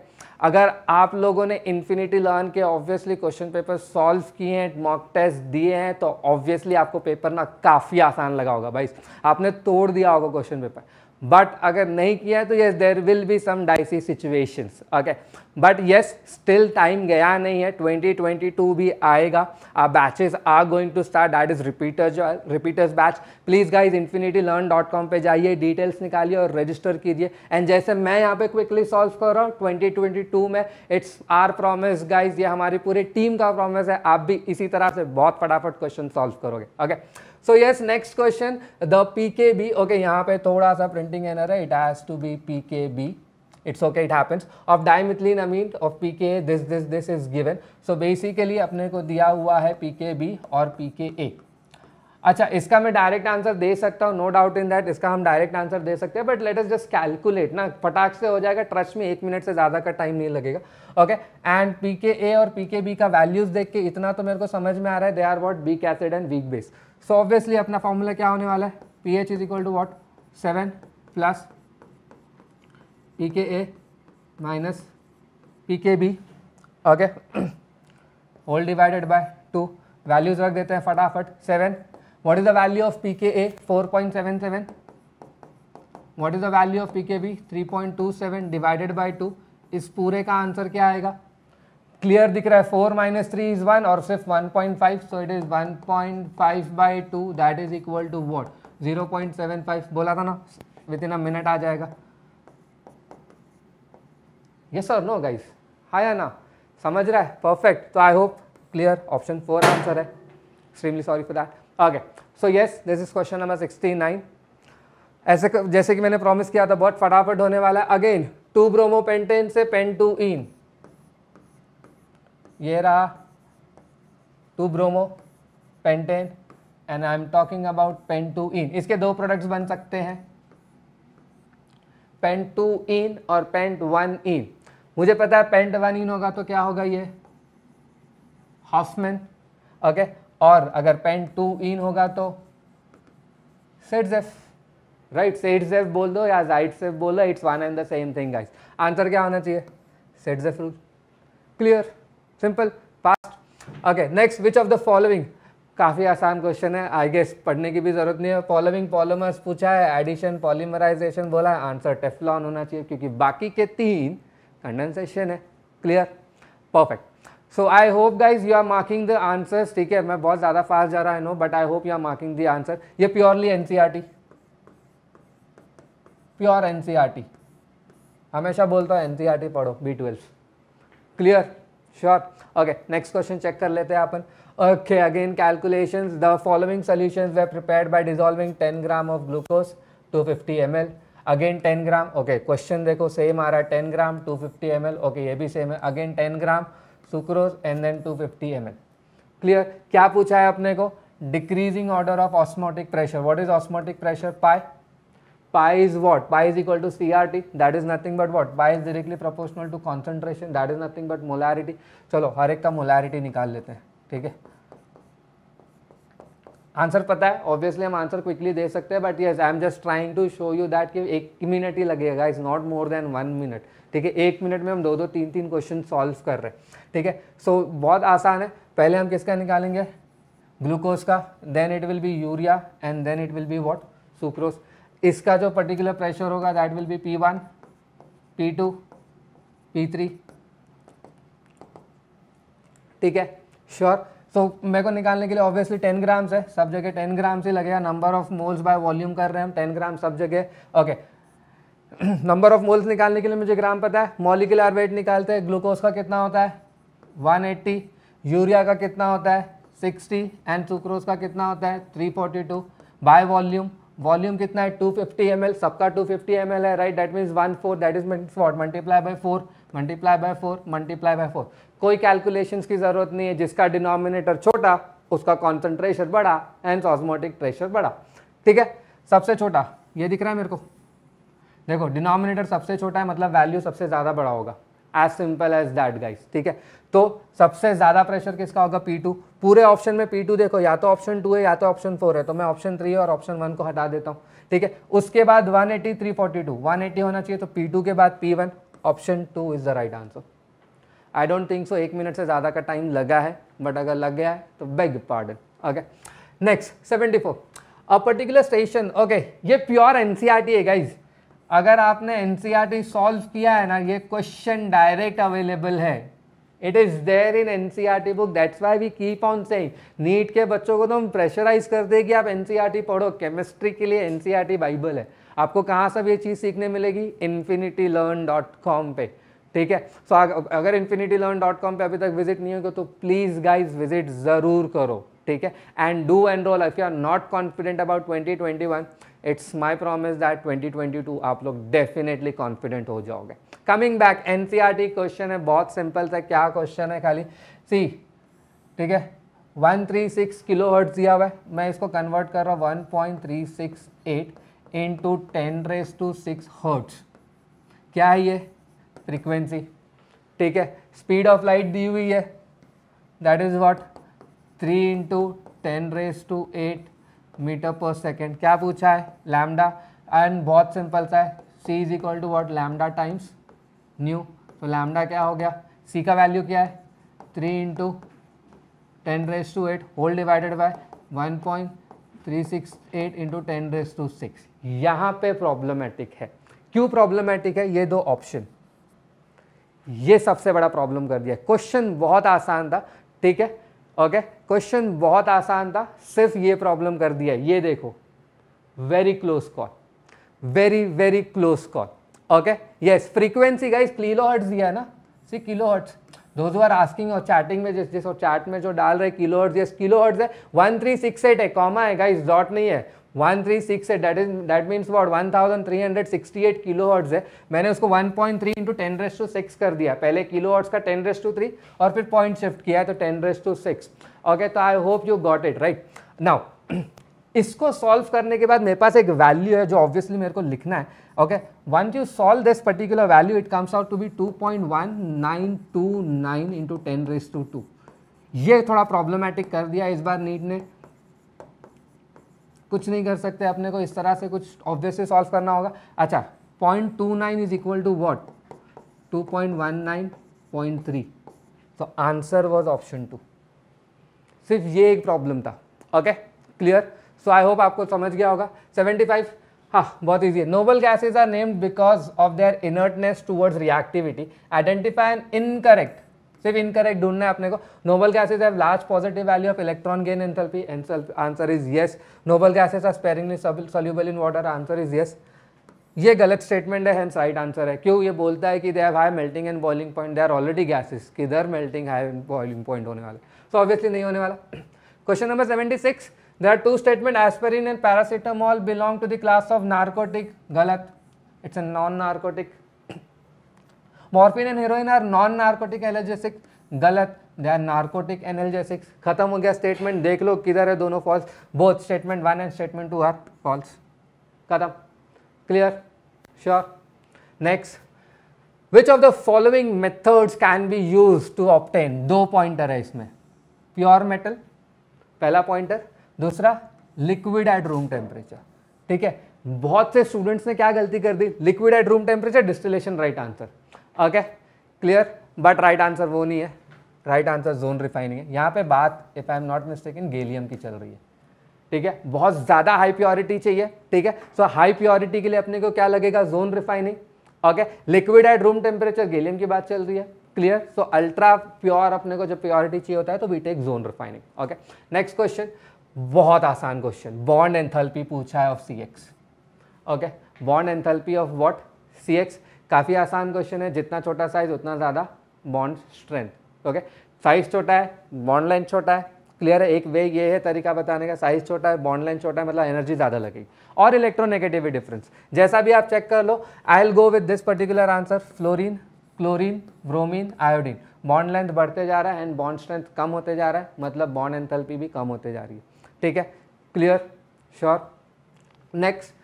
अगर आप लोगों ने इन्फिनिटी लर्न के ऑब्वियसली क्वेश्चन पेपर सॉल्व किए हैं मॉक टेस्ट दिए हैं तो ऑब्वियसली आपको पेपर ना काफ़ी आसान लगा होगा भाई आपने तोड़ दिया होगा क्वेश्चन पेपर बट अगर नहीं किया तो yes there will be some dicey situations okay but yes still time गया नहीं है 2022 भी आएगा आ batches are going to start that is repeaters repeaters batch please guys Infinity Learn dot com पर जाइए डिटेल्स निकालिए और रजिस्टर कीजिए एंड जैसे मैं यहाँ पे क्विकली सॉल्व कर रहा हूँ 2022 में इट्स आर प्रोमिस गाइज ये हमारी पूरी टीम का प्रोमिस है आप भी इसी तरह से बहुत फटाफट क्वेश्चन सॉल्व करोगे okay okay? So yes next question the P K B okay यहाँ पे थोड़ा सा प्रिंटिंग एनर है it has to be P K B it's okay it happens of dimethylene amine of P K this this this is given so basically अपने को दिया हुआ है पी के बी और पी के ए अच्छा इसका मैं डायरेक्ट आंसर दे सकता हूँ नो डाउट इन दैट इसका हम डायरेक्ट आंसर दे सकते हैं but let us just calculate ना फटाक से हो जाएगा ट्रस्ट में एक मिनट से ज़्यादा का टाइम नहीं लगेगा ओके एंड पी के ए और पी के बी का वैल्यूज देख के इतना तो मेरे को समझ में आ रहा है they are what weak acid and weak base so obviously अपना फॉर्मूला क्या होने वाला है P H is equal to what seven plus P K A minus P K B okay whole divided by two values रख देते हैं फटाफट seven what is the value of pka 4.77 what is the value of pkb 3.27 divided by 2 इस पूरे का आंसर क्या आएगा क्लियर दिख रहा है four minus three is one और सिर्फ one point five so it is one point five by two that is equal to what zero point seven five बोला था ना विद इन अ मिनट आ जाएगा यस सर नो गाइस हाँ या ना समझ रहा है परफेक्ट तो I hope clear option four answer है extremely sorry for that so yes this is question number sixty nine ऐसे जैसे कि मैंने प्रॉमिस किया था बहुत फटाफट होने वाला है अगेन टू ब्रोमो पेंटेन से पेन टू इन ये रहा two bromo pentane and I am talking about pen two ene इसके दो प्रोडक्ट्स बन सकते हैं पेन टू इन और पेंट वन इन मुझे पता है पेंट वन इन होगा तो क्या होगा ये हॉफमैन ओके और अगर पेन टू इन होगा तो Saytzeff right Saytzeff बोल दो या जाइट्स एफ बोलो it's one and the same thing guys answer क्या होना चाहिए Saytzeff rule clear simple fast okay next which of the following काफ़ी आसान क्वेश्चन है आई गेस पढ़ने की भी जरूरत नहीं है फॉलोइंग पॉलोमर्स पूछा है एडिशन पॉलीमराइजेशन बोला है आंसर टेफलॉन होना चाहिए क्योंकि बाकी के तीन कंडेंसेशन है clear perfect so I hope guys you are marking the answers ठीक है मैं बहुत ज़्यादा फास्ट जा रहा है no but I hope you are marking the answer ये प्योरली एन प्योर एन हमेशा बोलता हूँ एन e पढ़ो B twelve clear sure okay next question check कर लेते हैं अपन okay again calculation the following solution we prepare by dissolving ten gram of glucose M L again 10 gram okay question देखो सेम आ रहा है 10 ग्राम 250 ml ओके okay, ये भी सेम है again 10 gram sucrose and then 250 ml clear क्या पूछा है अपने को decreasing order of osmotic pressure what is osmotic pressure pi pi is pi pi is equal to C R T that is nothing but what pi is directly proportional to concentration that is nothing but molarity चलो हर एक का मोलारिटी निकाल लेते हैं ठीक है आंसर पता है ऑब्वियसली हम आंसर क्विकली दे सकते हैं but yes I am just trying to show you that कि एक मिनट ही लगेगा is not more than one minute ठीक है एक मिनट में हम दो दो तीन तीन क्वेश्चन सॉल्व कर रहे हैं ठीक है सो बहुत आसान है पहले हम किसका निकालेंगे ग्लूकोज का then it will be urea and then it will be what sucrose इसका जो पर्टिकुलर प्रेशर होगा that will be P one P two P three ठीक है श्योर सो मेरे को निकालने के लिए ऑब्वियसली 10 ग्राम्स है सब जगह 10 ग्राम्स ही लगेगा number of moles by volume कर रहे हैं हम 10 ग्राम सब जगह okay okay. Number of moles निकालने के लिए मुझे ग्राम पता है मॉलिकुलर वेट निकालते हैं ग्लूकोज का कितना होता है 180 यूरिया का कितना होता है 60 एंड सुक्रोज का कितना होता है 342 बाय वॉल्यूम वॉल्यूम कितना है 250 फिफ्टी सबका 250 फिफ्टी है right that means one four that is mean what multiply by four multiply by four multiply by four कोई कैलकुलेशन की ज़रूरत नहीं है जिसका डिनोमिनेटर छोटा उसका कॉन्सेंट्रेशन बढ़ा एंड ऑस्मोटिक प्रेशर बढ़ा ठीक है सबसे छोटा ये दिख रहा है मेरे को देखो डिनोमिनेटर सबसे छोटा है मतलब वैल्यू सबसे ज़्यादा बड़ा होगा as simple as that guys ठीक है तो सबसे ज़्यादा प्रेशर किसका होगा P2 पूरे ऑप्शन में P2 देखो या तो ऑप्शन टू है या तो ऑप्शन फोर है तो मैं ऑप्शन थ्री और ऑप्शन वन को हटा देता हूँ ठीक है उसके बाद 180 वन एटी होना चाहिए तो P2 के बाद P1 option two is the right answer I don't think so एक मिनट से ज़्यादा का टाइम लगा है बट अगर लग गया है तो beg pardon okay next seventy four a particular station okay ये प्योर एन टी है गाइज अगर आपने एन सॉल्व e किया है ना ये क्वेश्चन डायरेक्ट अवेलेबल है it is there in N book that's why we keep on say NEET के बच्चों को तो हम प्रेशराइज कर दे कि आप एन पढ़ो केमिस्ट्री के लिए एन बाइबल है आपको कहाँ सब ये चीज़ सीखने मिलेगी इन्फिनिटी लर्न डॉट कॉम पे ठीक है सो so, अगर इन्फिनिटी लर्न डॉट कॉम पर अभी तक विजिट नहीं होगा तो प्लीज़ गाइज विजिट ज़रूर करो ठीक है and do enrol if you are not confident about twenty twenty one it's my promise that 2022 आप लोग डेफिनेटली कॉन्फिडेंट हो जाओगे कमिंग बैक एन क्वेश्चन है बहुत सिंपल सा क्या क्वेश्चन है खाली सी ठीक है 136 किलो हर्ट दिया हुआ है मैं इसको कन्वर्ट कर रहा हूँ 1.368 to ten raise to six hertz क्या है ये फ्रिक्वेंसी ठीक है स्पीड ऑफ लाइट दी हुई है that is what three into ten raise to eight metre per second क्या पूछा है लैमडा एंड बहुत सिंपल सा है C is equal to what lambda times nu तो लैमडा क्या हो गया सी का वैल्यू क्या है three into ten raise to eight whole divided by one point three six eight into ten raise to six यहाँ पे प्रॉब्लमेटिक है क्यों प्रॉब्लमेटिक है ये दो ऑप्शन ये सबसे बड़ा प्रॉब्लम कर दिया क्वेश्चन बहुत आसान था ठीक है ओके okay? क्वेश्चन बहुत आसान था सिर्फ ये प्रॉब्लम कर दिया ये देखो very close call very very close call okay yes frequency guys kilohertz दिया है ना सी किलो हर्ट्स दो बार आस्किंग और चैटिंग में जिस जिस और चैट में जो डाल रहे kilohertz yes kilohertz है वन थ्री सिक्स एट है कॉमा है गाइज डॉट नहीं है 136 है that is that means what 1368 kilohertz है मैंने उसको 1.3 point three into ten raise to six कर दिया पहले हॉट्स का 10 रेस टू थ्री और फिर पॉइंट शिफ्ट किया तो 10 रेस टू सिक्स ओके तो I hope you got it right now इसको सॉल्व करने के बाद मेरे पास एक वैल्यू है जो ऑब्वियसली मेरे को लिखना है okay once you solve this particular value it comes out to be 2.1929 point one nine two nine into ten raise to two ये थोड़ा प्रॉब्लमेटिक कर दिया इस बार नीट ने कुछ नहीं कर सकते अपने को इस तरह से कुछ ऑब्वियसली सॉल्व करना होगा अच्छा point two nine is equal to what two point one nine point three so answer was option two सिर्फ ये एक प्रॉब्लम था okay clear so I hope आपको समझ गया होगा सेवेंटी फाइव हाँ बहुत ईजी है noble gases are named because of their inertness towards reactivity identify an incorrect सिर्फ इनकरेक्ट ढूंढना है अपने को noble gases have large positive value of electron gain enthalpy answer is yes noble gases are sparingly soluble in water answer is yes ये गलत स्टेटमेंट है हैंस राइट आंसर है क्यों ये बोलता है कि they have high melting and boiling point they are already gases किधर मेल्टिंग हाई बॉइलिंग पॉइंट होने वाला सो so, ऑब्वियसली नहीं होने वाला question number seventy six there are two statement aspirin and paracetamol belong to the class of narcotic गलत it's a non narcotic morphine and heroin are non narcotic analgesic गलत दे आर नार्कोटिक एनर्जेसिक्स खत्म हो गया स्टेटमेंट देख लो किधर है दोनों false both statement one and statement two are false खत्म clear sure next which of the following methods can be use to obtain दो पॉइंटर है इसमें प्योर मेटल पहला पॉइंटर दूसरा लिक्विड एट रूम टेम्परेचर ठीक है बहुत से स्टूडेंट्स ने क्या गलती कर दी liquid at room temperature distillation right answer okay clear but right answer वो नहीं है राइट आंसर जोन रिफाइनिंग है यहाँ पे बात if I am not mistaken gallium की चल रही है ठीक है बहुत ज़्यादा हाई प्योरिटी चाहिए ठीक है सो हाई प्योरिटी के लिए अपने को क्या लगेगा zone refining okay liquid at room temperature gallium की बात चल रही है क्लियर सो अल्ट्रा प्योर अपने को जब प्योरिटी चाहिए होता है तो we take zone refining okay next question बहुत आसान क्वेश्चन बॉन्ड एंथल्पी पूछा है of C X okay bond enthalpy of what C X काफ़ी आसान क्वेश्चन है जितना छोटा साइज उतना ज़्यादा बॉन्ड स्ट्रेंथ ओके साइज छोटा है बॉन्ड लेंथ छोटा है क्लियर है एक वे ये है तरीका बताने का साइज छोटा है बॉन्ड लेंथ छोटा है मतलब एनर्जी ज़्यादा लगेगी और इलेक्ट्रोनेगेटिविटी डिफरेंस जैसा भी आप चेक कर लो I will go with this particular answer fluorine chlorine bromine iodine bond length बढ़ते जा रहा है एंड बॉन्ड स्ट्रेंथ कम होते जा रहा है मतलब बॉन्ड एंथैल्पी भी कम होते जा रही है ठीक है clear sure next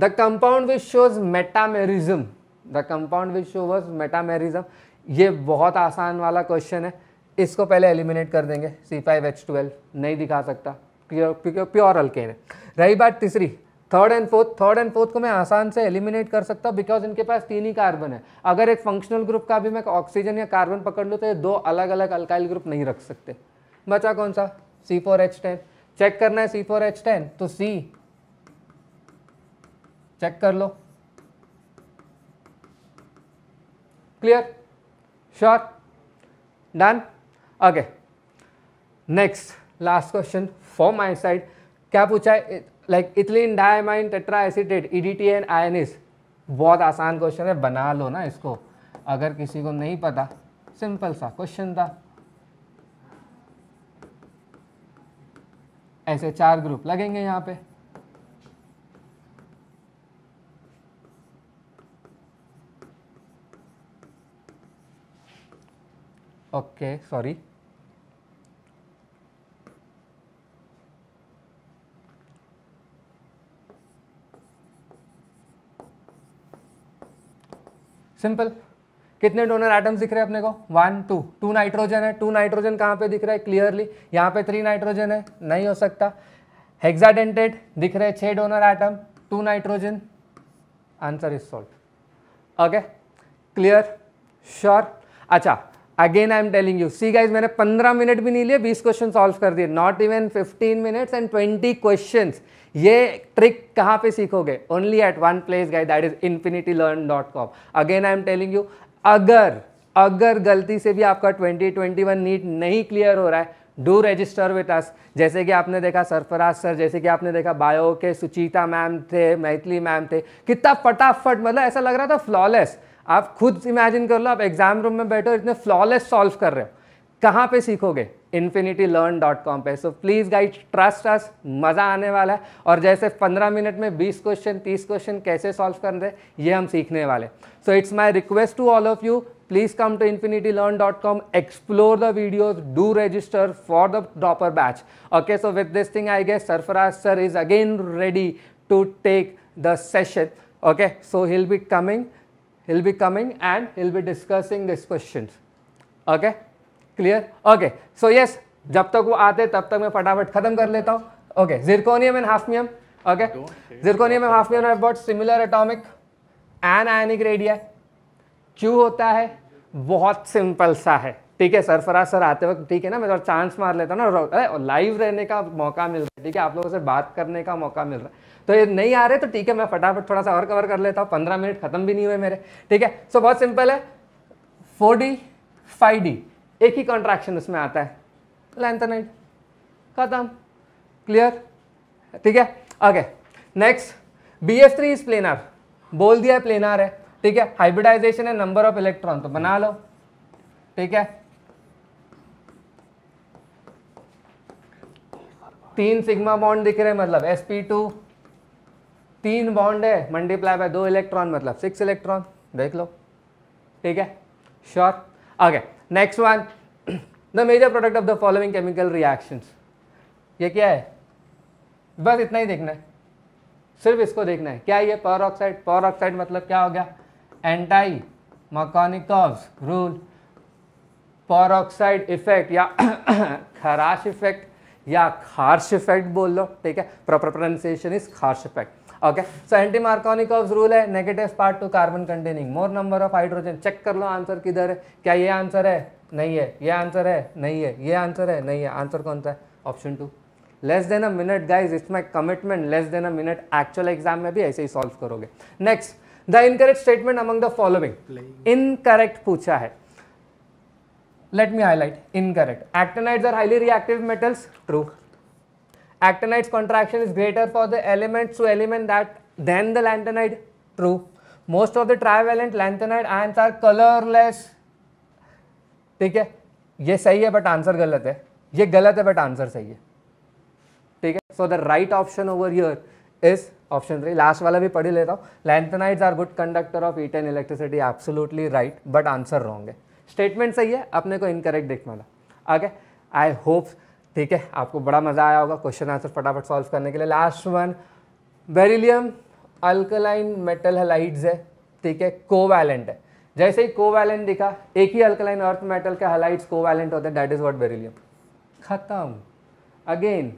the compound which shows metamerism the compound which शो वर्स मेटामेरिज्म ये बहुत आसान वाला क्वेश्चन है इसको पहले एलिमिनेट कर देंगे सी फाइव एच ट्वेल्व नहीं दिखा सकता प्योर अल्केन है रही बात तीसरी third and fourth third and fourth को मैं आसान से एलिमिनेट कर सकता हूँ बिकॉज इनके पास तीन ही कार्बन है अगर एक फंक्शनल ग्रुप का भी मैं ऑक्सीजन या कार्बन पकड़ लूँ तो ये दो अलग अलग अल्काइल ग्रुप नहीं रख सकते बचा कौन सा C four H ten check करना है सी फोर एच टेन तो सी चेक कर लो clear sure done okay next last question for my side क्या पूछा है like ethylene diamine tetra D T N ion is बहुत आसान क्वेश्चन है बना लो ना इसको अगर किसी को नहीं पता सिंपल सा क्वेश्चन था ऐसे चार ग्रुप लगेंगे यहाँ पे ओके सॉरी सिंपल कितने डोनर आइटम्स दिख रहे हैं अपने को वन टू टू नाइट्रोजन है टू नाइट्रोजन कहां पे दिख रहा है क्लियरली यहां पे थ्री नाइट्रोजन है नहीं हो सकता हेक्साडेंटेड दिख रहे हैं छह donor atom two nitrogen answer is salt okay clear sure अच्छा again I am telling you see guys मैंने 15 मिनट भी नहीं लिए 20 क्वेश्चन सॉल्व कर दिए not even 15 minutes and 20 question ये ट्रिक कहाँ पे सीखोगे only at one place guys that is Infinity Learn dot com again I am telling you अगर अगर गलती से भी आपका 2021 नीट नहीं क्लियर हो रहा है डू रजिस्टर विथ अस जैसे कि आपने देखा सरफराज सर जैसे कि आपने देखा बायो के सुचिता मैम थे मैथिली मैम थे कितना फटाफट मतलब ऐसा लग रहा था फ्लॉलेस आप खुद इमेजिन कर लो आप एग्जाम रूम में बैठे हो इतने फ्लॉलेस सॉल्व कर रहे हो कहाँ पे सीखोगे इन्फिनिटी लर्न डॉट कॉम पर so please guys trust us मज़ा आने वाला है और जैसे 15 मिनट में 20 क्वेश्चन 30 क्वेश्चन कैसे सॉल्व कर रहे ये हम सीखने वाले so it's my request to all of you please come to Infinity Learn dot com explore the videos do register for the dropper batch okay so with this thing I guess Sarfaraz sir is again ready to take the session okay so he will be coming he'll be coming and he'll be discussing this question Okay, clear? Okay, so yes, jab tak wo aate tab tak main फटाफट khatam kar leta hu Okay, zirconium and hafnium. Okay, zirconium and hafnium have got similar atomic anionic radii. क्यों होता है बहुत सिंपल सा है ठीक है सरफराज सर आते वक्त ठीक है ना मैं थोड़ा चांस मार लेता हूँ ना लाइव रहने का मौका मिल रहा है ठीक है आप लोगों से बात करने का मौका मिल रहा है तो ये नहीं आ रहे तो ठीक है मैं फटाफट थोड़ा सा और कवर कर लेता हूँ पंद्रह मिनट खत्म भी नहीं हुए मेरे ठीक है सो बहुत सिंपल है फोर डी फाइव डी एक ही कॉन्ट्रैक्शन उसमें आता है लेंथनाइड खत्म क्लियर ठीक है okay next B F three is planar बोल दिया है प्लेनर है ठीक है हाइब्रिडाइजेशन है नंबर ऑफ इलेक्ट्रॉन तो बना लो ठीक है तीन सिग्मा बॉन्ड दिख रहे हैं मतलब sp2 तीन बॉन्ड है मल्टीप्लाई बाय दो इलेक्ट्रॉन मतलब सिक्स इलेक्ट्रॉन देख लो ठीक है श्योर आगे next one the major product of the following chemical reactions ये क्या है बस इतना ही देखना है सिर्फ इसको देखना है क्या ये पावर ऑक्साइड पावर ऑक्साइड मतलब क्या हो गया anti Markovnikov's rule peroxide effect या खराश इफेक्ट या खार्श इफेक्ट बोल लो ठीक है proper pronunciation is Kharasch effect okay so anti Markovnikov's rule है negative part to carbon containing more number of hydrogen check कर लो आंसर किधर है क्या ये आंसर है नहीं है ये आंसर है नहीं है ये आंसर है नहीं है आंसर कौन सा है option two less than a minute guys it's my commitment less than a minute actual exam में भी ऐसे ही सॉल्व करोगे next the incorrect statement among the following incorrect पूछा है let me highlight incorrect actinides are highly reactive metals true actinide contraction is greater for the element to element that than the lanthanide true most of the trivalent lanthanide ions are colorless ठीक है ये सही है बट आंसर गलत है ये गलत है बट आंसर सही है ठीक है so the right option over here is option three last वाला भी पढ़ी लेता हूँ lanthanides are good conductor of heat and electricity absolutely right but answer wrong है स्टेटमेंट सही है अपने को इनकरेक्ट दिख माला ओके आई होप्स ठीक है आपको बड़ा मज़ा आया होगा क्वेश्चन आंसर फटाफट सॉल्व करने के लिए last one beryllium alkaline metal halides है ठीक है कोवैलेंट है जैसे ही कोवैलेंट दिखा एक ही अल्कलाइन अर्थ मेटल के हलाइड्स कोवैलेंट होते हैं डैट इज़ वॉट बेरिलियम ख़त्म अगेन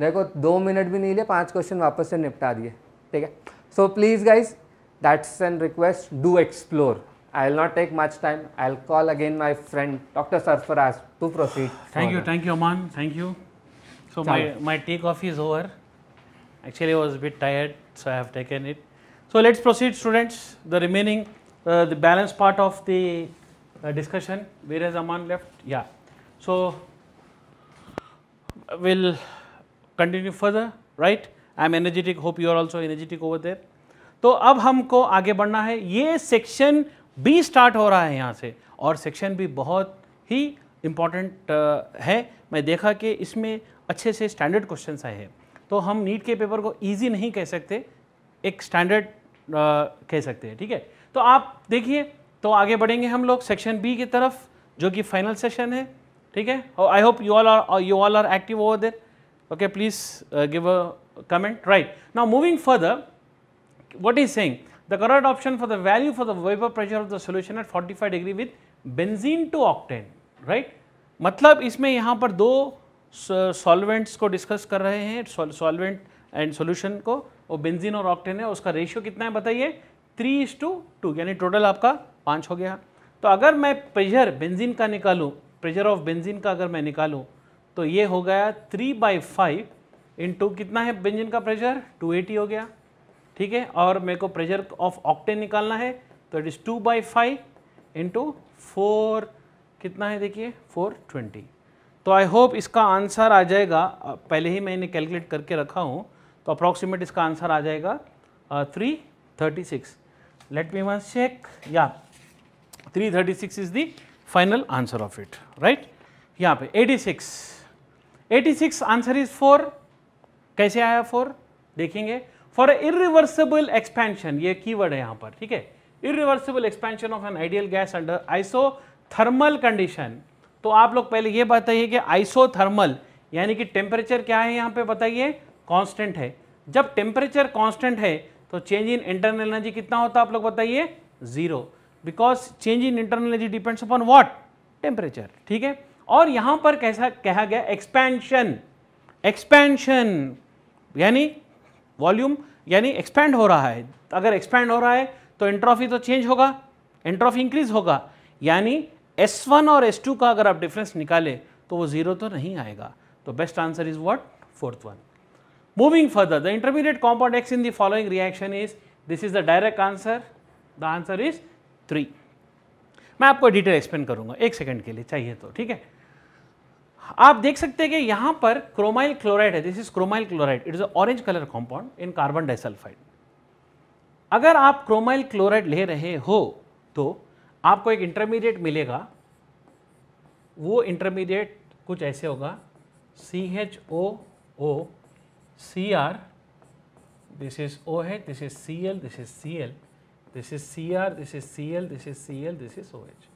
देखो दो मिनट भी नहीं लिए पांच क्वेश्चन वापस से निपटा दिए ठीक है so please guys that's an request do explore I'll not take much time. I'll call again my friend Dr. Sarfaraz to proceed. Thank you, thank you, Aman. Thank you. So my, my tea is over. Actually, I was a bit tired, so I have taken it. So let's proceed, students. The remaining, uh, the balance part of the uh, discussion. Where has Aman left? Yeah. So we'll continue further, right? I'm energetic. Hope you are also energetic over there. तो अब हमको आगे बढ़ना है ये सेक्शन बी स्टार्ट हो रहा है यहाँ से और सेक्शन भी बहुत ही इम्पॉर्टेंट है मैं देखा कि इसमें अच्छे से स्टैंडर्ड क्वेश्चन आए हैं तो हम नीट के पेपर को ईजी नहीं कह सकते एक स्टैंडर्ड कह सकते हैं ठीक है तो आप देखिए तो आगे बढ़ेंगे हम लोग सेक्शन बी की तरफ जो कि फाइनल सेशन है ठीक है और I hope you all are you all are active over there okay please give a comment right now moving further what is saying the correct option for the value for the vapor pressure of the solution at 45 degree with benzene to octane right मतलब इसमें यहाँ पर दो सॉल्वेंट्स को डिस्कस कर रहे हैं सॉल्वेंट एंड सॉल्यूशन को वो बेंजीन और ऑक्टेन है उसका रेशियो कितना है बताइए थ्री इज टू टू यानी टोटल आपका पाँच हो गया तो अगर मैं प्रेशर बेंजीन का निकालूँ प्रेशर ऑफ बेंजीन का अगर मैं निकालूँ तो ये हो गया three by five into कितना है बेंजीन का प्रेशर टू एटी हो गया ठीक है और मेरे को प्रेशर ऑफ ऑक्टेन निकालना है तो it is two by five into four कितना है देखिए फोर ट्वेंटी तो आई होप इसका आंसर आ जाएगा पहले ही मैंने कैलकुलेट करके रखा हूँ तो अप्रॉक्सीमेट इसका आंसर आ जाएगा three thirty six let me one check या three thirty six is the final answer of it right यहाँ पे eighty six eighty six answer is four कैसे आया फोर देखेंगे फॉर इिवर्सिबल एक्सपेंशन ये की वर्ड है यहां पर ठीक है irreversible expansion of an ideal gas under isothermal condition तो आप लोग पहले ये बताइए कि आइसोथर्मल यानी कि टेम्परेचर क्या है यहाँ पे बताइए कांस्टेंट है जब टेम्परेचर कांस्टेंट है तो चेंज इन इंटरनल एनर्जी कितना होता है आप लोग बताइए zero because change in internal energy depends upon what temperature ठीक है और यहाँ पर कैसा कहा गया एक्सपेंशन एक्सपेंशन यानी वॉल्यूम यानी एक्सपैंड हो रहा है अगर एक्सपैंड हो रहा है तो एंट्रॉफी तो चेंज होगा एंट्रॉफी इंक्रीज होगा यानी एस वन और एस टू का अगर आप डिफरेंस निकाले तो वो ज़ीरो तो नहीं आएगा तो best answer is what fourth one moving further the intermediate compound X in the following reaction is this is the direct answer the answer is three मैं आपको डिटेल एक्सप्लेन करूंगा एक सेकंड के लिए चाहिए तो ठीक है आप देख सकते हैं कि यहां पर क्रोमाइल क्लोराइड है this is chromyl chloride it is orange colour compound in carbon disulphide अगर आप क्रोमाइल क्लोराइड ले रहे हो तो आपको एक इंटरमीडिएट मिलेगा वो इंटरमीडिएट कुछ ऐसे होगा C H O O C R this is O है this is C L this is C L this is C R this is C L this is C L this is O H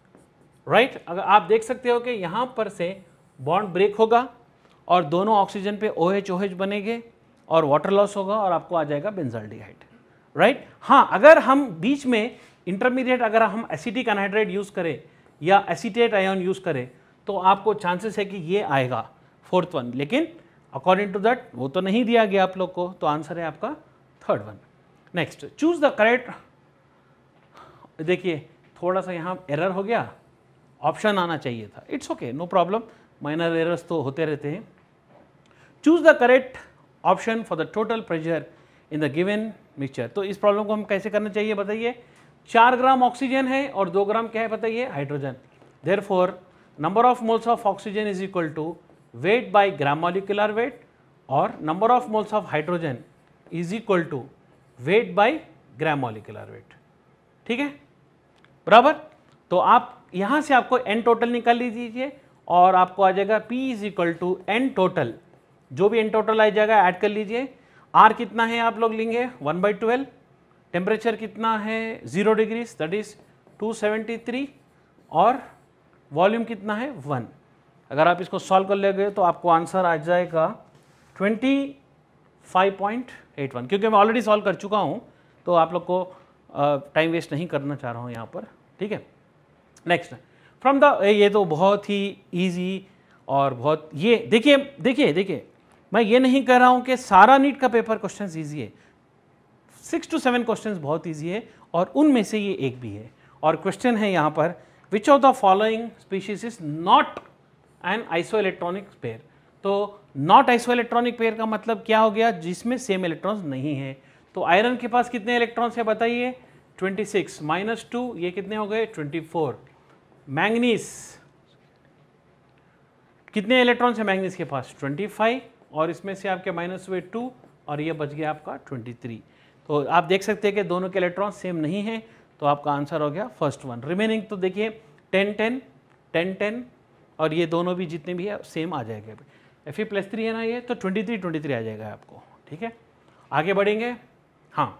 right अगर आप देख सकते हो कि यहां पर से बॉन्ड ब्रेक होगा और दोनों ऑक्सीजन पे ओ एच ओ एच बनेंगे और वाटर लॉस होगा और आपको आ जाएगा बेंजल डिहाइड राइट हाँ अगर हम बीच में इंटरमीडिएट अगर हम एसिटिक अनहाइड्रेट यूज़ करें या एसिटेट आयन यूज़ करें तो आपको चांसेस है कि ये आएगा फोर्थ वन लेकिन अकॉर्डिंग टू दैट वो तो नहीं दिया गया आप लोग को तो आंसर है आपका third one next choose the correct देखिए थोड़ा सा यहाँ एरर हो गया ऑप्शन आना चाहिए था it's okay no problem minor errors तो होते रहते हैं choose the correct option for the total pressure in the given mixture तो इस प्रॉब्लम को हम कैसे करना चाहिए बताइए चार ग्राम ऑक्सीजन है और दो ग्राम क्या है बताइए hydrogen therefore number of moles of oxygen is equal to weight by gram molecular weight और number of moles of hydrogen is equal to weight by gram molecular weight ठीक है बराबर तो आप यहां से आपको एन टोटल निकाल लीजिए और आपको आ जाएगा P is equal to n total जो भी एन टोटल आ जाएगा ऐड कर लीजिए आर कितना है आप लोग लेंगे वन बाई ट्वेल्व टेम्परेचर कितना है ज़ीरो डिग्रीज दैट इज़ 273 और वॉल्यूम कितना है वन अगर आप इसको सॉल्व कर लेंगे तो आपको आंसर आ जाएगा 25.81 क्योंकि मैं ऑलरेडी सॉल्व कर चुका हूँ तो आप लोग को टाइम वेस्ट नहीं करना चाह रहा हूँ यहाँ पर ठीक है नेक्स्ट फ्रॉम द ये तो बहुत ही ईजी और बहुत ये देखिए देखिए देखिए मैं ये नहीं कह रहा हूँ कि सारा नीट का पेपर क्वेश्चन ईजी है सिक्स टू सेवन क्वेश्चन बहुत ईजी है और उनमें से ये एक भी है और क्वेश्चन है यहाँ पर which of the following species is not an isoelectronic pair तो नॉट आइसो इलेक्ट्रॉनिक पेयर का मतलब क्या हो गया जिसमें सेम इलेक्ट्रॉन्स नहीं है तो आयरन के पास कितने इलेक्ट्रॉन्स है बताइए 26 माइनस टू ये कितने हो गए 24 मैंगनीस कितने इलेक्ट्रॉन्स है मैंगनीस के पास 25 और इसमें से आपके माइनस हुए टू और ये बच गया आपका 23 तो आप देख सकते हैं कि दोनों के इलेक्ट्रॉन सेम नहीं है तो आपका आंसर हो गया फर्स्ट वन रिमेनिंग तो देखिए टेन टेन टेन टेन और ये दोनों भी जितने भी है सेम आ जाएगा एफ ई प्लस थ्री है ना ये तो ट्वेंटी थ्री ट्वेंटी थ्री आ जाएगा आपको ठीक है आगे बढ़ेंगे हाँ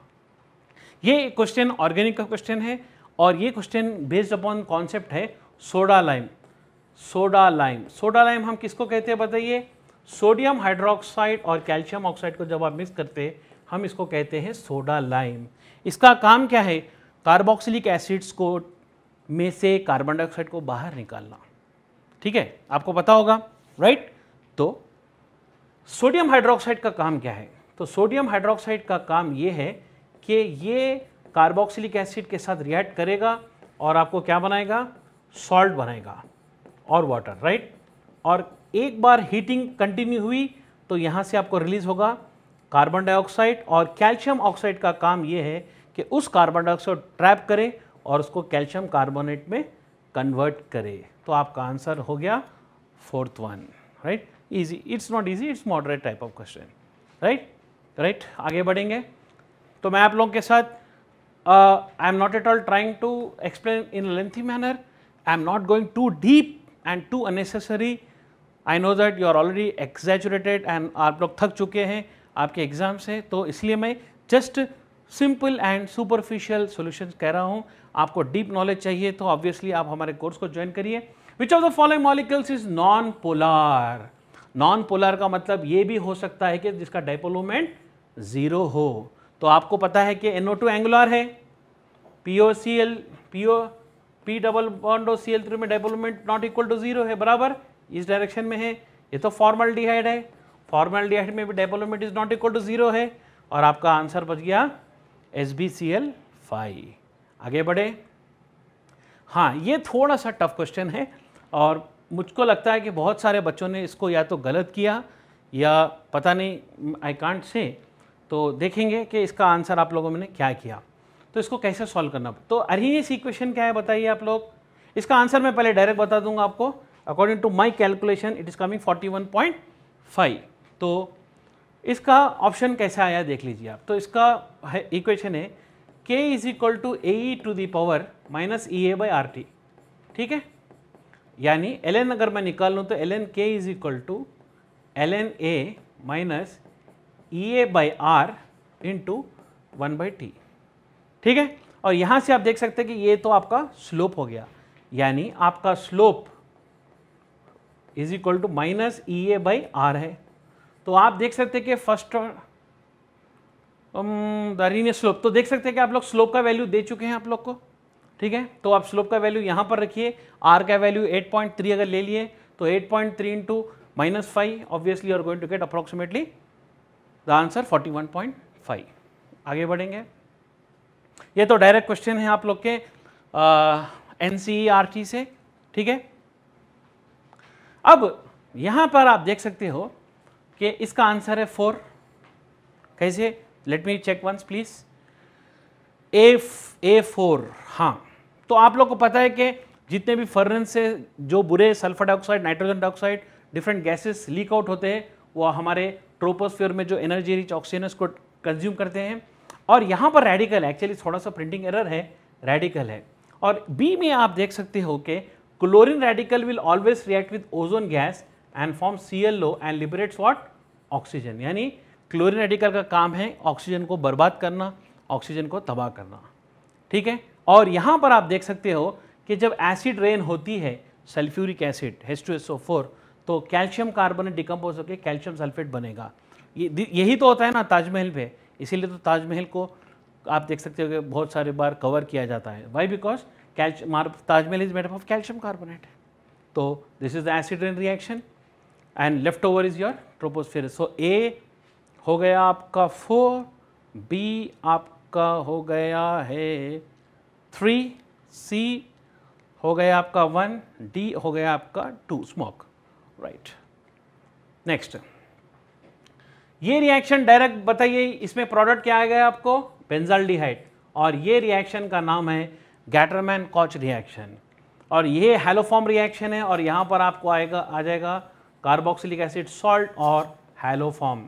ये क्वेश्चन ऑर्गेनिक का क्वेश्चन है और ये क्वेश्चन बेस्ड अपॉन कॉन्सेप्ट है soda lime soda lime soda lime हम किसको कहते हैं बताइए सोडियम हाइड्रोक्साइड और कैल्शियम ऑक्साइड को जब आप मिक्स करते हैं हम इसको कहते हैं सोडा लाइम इसका काम क्या है कार्बोक्सिलिक एसिड्स को में से कार्बन डाइऑक्साइड को बाहर निकालना ठीक है आपको पता होगा राइट तो सोडियम हाइड्रोक्साइड का काम क्या है तो सोडियम हाइड्रोक्साइड का काम यह है कि ये कार्बोक्सिलिक एसिड के साथ रिएक्ट करेगा और आपको क्या बनाएगा सॉल्ट बनाएगा और वाटर राइट और एक बार हीटिंग कंटिन्यू हुई तो यहाँ से आपको रिलीज़ होगा कार्बन डाइऑक्साइड और कैल्शियम ऑक्साइड का काम ये है कि उस कार्बन डाइऑक्साइड ट्रैप करें और उसको कैल्शियम कार्बोनेट में कन्वर्ट करे तो आपका आंसर हो गया fourth one right easy it's not easy it's moderate type of question right right आगे बढ़ेंगे तो मैं आप लोगों के साथ I am not at all trying to explain in lengthy manner I am not going to deep and to and I know that you are already are and आप लोग थक चुके हैं आपके एग्ज़ाम से तो इसलिए मैं just simple and superficial solution कह रहा हूँ आपको डीप नॉलेज चाहिए तो ऑब्वियसली आप हमारे कोर्स को ज्वाइन करिए which of the following molecules is non polar non polar का मतलब ये भी हो सकता है कि जिसका डाइपोलोमेंट ज़ीरो हो तो आपको पता है कि एनओ टू एंगुलर है P O C L P O P double bond O C L में development not equal to zero है बराबर इस डायरेक्शन में है ये तो फॉर्मल डिहाइड है फॉर्मल डिहाइड में भी development is not equal to zero है और आपका आंसर बच गया S B C L five आगे बढ़े हाँ ये थोड़ा सा टफ क्वेश्चन है और मुझको लगता है कि बहुत सारे बच्चों ने इसको या तो गलत किया या पता नहीं आई कांट से तो देखेंगे कि इसका आंसर आप लोगों ने क्या किया तो इसको कैसे सॉल्व करना तो अरहीनियस इक्वेशन क्या है बताइए आप लोग इसका आंसर मैं पहले डायरेक्ट बता दूंगा आपको according to my calculation it is coming 41.5 तो इसका ऑप्शन कैसे आया देख लीजिए आप तो इसका है इक्वेशन है k is equal to A to the power minus E A by R T ठीक है यानी एल एन अगर मैं निकाल लूँ तो L N K is equal to L N A minus A by R into one by T ठीक है और यहां से आप देख सकते हैं कि ये तो आपका स्लोप हो गया यानी आपका slope is equal to minus E A by R है तो आप देख सकते हैं कि फर्स्ट दारीन स्लोप तो देख सकते हैं कि आप लोग स्लोप का वैल्यू दे चुके हैं आप लोग को ठीक है तो आप स्लोप का वैल्यू यहां पर रखिए आर का वैल्यू 8.3 अगर ले लिए तो 8.3 point three into minus five obviously are going to get approximately the answer 41.5 आगे बढ़ेंगे ये तो डायरेक्ट क्वेश्चन है आप लोग के एन uh, e से ठीक है अब यहां पर आप देख सकते हो कि इसका आंसर है फोर कैसे let me check once please A A four हाँ तो आप लोग को पता है कि जितने भी फर्नेंस से जो बुरे sulphur dioxide nitrogen dioxide different gases leak out होते हैं वो हमारे ट्रोपोस्फियर में जो एनर्जी रिच ऑक्सीजन उसको कंज्यूम करते हैं और यहाँ पर रेडिकल एक्चुअली थोड़ा सा प्रिंटिंग एरर है रेडिकल है और बी में आप देख सकते हो कि chlorine radical will always react with ozone gas and form C L O and liberates what oxygen यानी क्लोरिन रेडिकल का काम है ऑक्सीजन को बर्बाद करना ऑक्सीजन को तबाह करना ठीक है और यहाँ पर आप देख सकते हो कि जब एसिड रेन होती है sulphuric acid H two S O four तो कैल्शियम कार्बोनेट डिकम्पोज होकर कैल्शियम सल्फेट बनेगा ये यही तो होता है ना ताजमहल पे इसीलिए तो ताजमहल को आप देख सकते हो कि बहुत सारे बार कवर किया जाता है why because calcium Taj Mahal is made of calcium carbonate तो this is the acid rain reaction and left over is your troposphere so A हो गया आपका फोर बी आपका हो गया है थ्री सी हो गया आपका वन डी हो गया आपका टू स्मोक राइट नेक्स्ट ये रिएक्शन डायरेक्ट बताइए इसमें प्रोडक्ट क्या आ गया आपको बेंजाल्डिहाइड और ये रिएक्शन का नाम है गैटरमैन कॉच रिएक्शन और ये हेलोफॉर्म रिएक्शन है और यहाँ पर आपको आएगा आ जाएगा कार्बोक्सिलिक एसिड सॉल्ट और haloform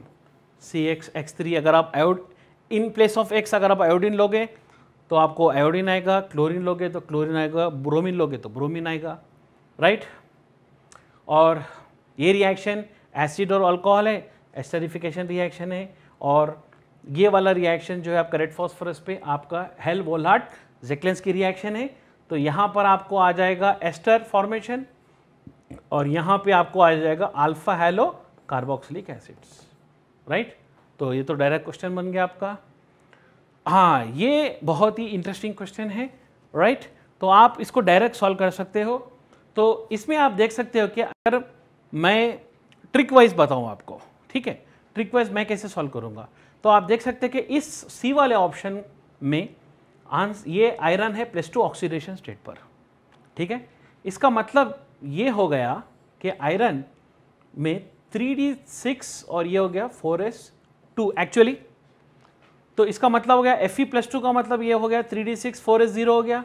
C X X three अगर आप iodine in place of X अगर आप आयोडीन लोगे तो आपको आयोडीन आएगा क्लोरीन लोगे तो क्लोरीन आएगा ब्रोमीन लोगे तो ब्रोमीन आएगा राइट right? और ये रिएक्शन एसिड और अल्कोहल है एस्टरिफिकेशन रिएक्शन है और ये वाला रिएक्शन जो है आपका रेड फॉस्फोरस पे आपका हेल वोलाट जेक्लेंस की रिएक्शन है तो यहाँ पर आपको आ जाएगा एस्टर फॉर्मेशन और यहाँ पे आपको आ जाएगा alpha halo carboxylic acids right तो ये तो डायरेक्ट क्वेश्चन बन गया आपका हाँ ये बहुत ही इंटरेस्टिंग क्वेश्चन है राइट तो आप इसको डायरेक्ट सॉल्व कर सकते हो तो इसमें आप देख सकते हो कि अगर मैं ट्रिक वाइज बताऊँ आपको ठीक है ट्रिक वाइज मैं कैसे सॉल्व करूँगा तो आप देख सकते हैं कि इस सी वाले ऑप्शन में आंस ये आयरन है प्लस टू ऑक्सीडेशन स्टेट पर ठीक है इसका मतलब ये हो गया कि आयरन में थ्री डी सिक्स और ये हो गया फोर एस टू एक्चुअली तो इसका मतलब हो गया एफ ई प्लस टू का मतलब ये हो गया three D six four S zero हो गया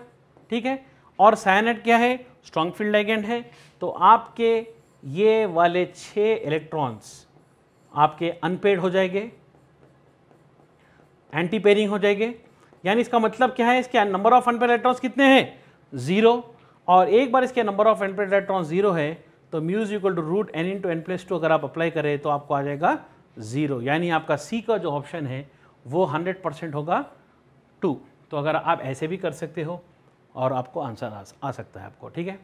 ठीक है और साइनेट क्या है स्ट्रॉन्ग फील्ड लाइगेंड है तो आपके ये वाले छः इलेक्ट्रॉन्स आपके अनपेड हो जाएंगे एंटी पेयरिंग हो जाएंगे यानी इसका मतलब क्या है इसके नंबर ऑफ अनपेड इलेक्ट्रॉन्स कितने हैं ज़ीरो और एक बार इसके number of unpaired electrons zero है तो mu's equal to root N into N plus two अगर आप अप्लाई करें तो आपको आ जाएगा ज़ीरो यानी आपका सी का जो ऑप्शन है वो हंड्रेड परसेंट होगा टू तो अगर आप ऐसे भी कर सकते हो और आपको आंसर आ, आ सकता है आपको ठीक है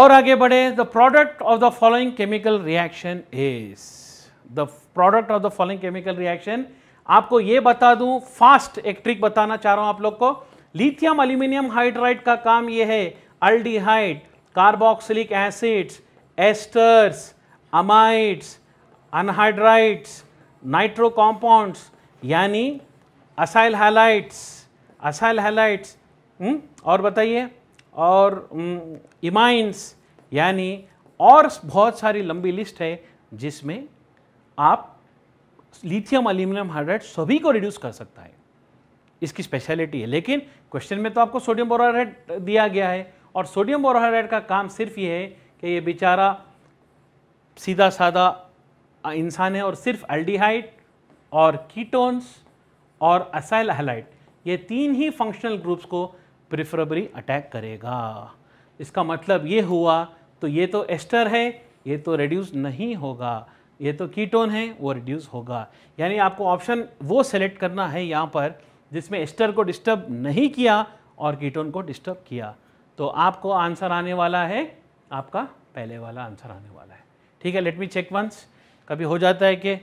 और आगे बढ़े the product of the following chemical reaction is the product of the following chemical reaction आपको ये बता दूं फास्ट एक ट्रिक बताना चाह रहा हूं आप लोग को लिथियम अल्यूमिनियम हाइड्राइड का काम यह है aldehyde carboxylic acids esters amides anhydrides nitro compounds यानी असाइल हैलाइट्स असाइल हैलाइट्स हुँ? हम्म? और बताइए और इमाइंस हम्म, यानी और बहुत सारी लंबी लिस्ट है जिसमें आप लिथियम अल्यूमिनियम हाइड्राइड सभी को रिड्यूस कर सकता है इसकी स्पेशलिटी है लेकिन क्वेश्चन में तो आपको सोडियम बोरोहाइड्रेट दिया गया है और सोडियम बोरोहाइड्रेट का काम सिर्फ ये है कि ये बेचारा सीधा साधा इंसान है और सिर्फ एल्डिहाइड और कीटोन्स और असाइल हेलाइट ये तीन ही फंक्शनल ग्रुप्स को प्रिफरेबली अटैक करेगा इसका मतलब ये हुआ तो ये तो एस्टर है ये तो रिड्यूस नहीं होगा ये तो कीटोन है वो रिड्यूस होगा यानी आपको ऑप्शन वो सेलेक्ट करना है यहाँ पर जिसमें एस्टर को डिस्टर्ब नहीं किया और कीटोन को डिस्टर्ब किया तो आपको आंसर आने वाला है आपका पहले वाला आंसर आने वाला है ठीक है लेट मी चेक वंस कभी हो जाता है कि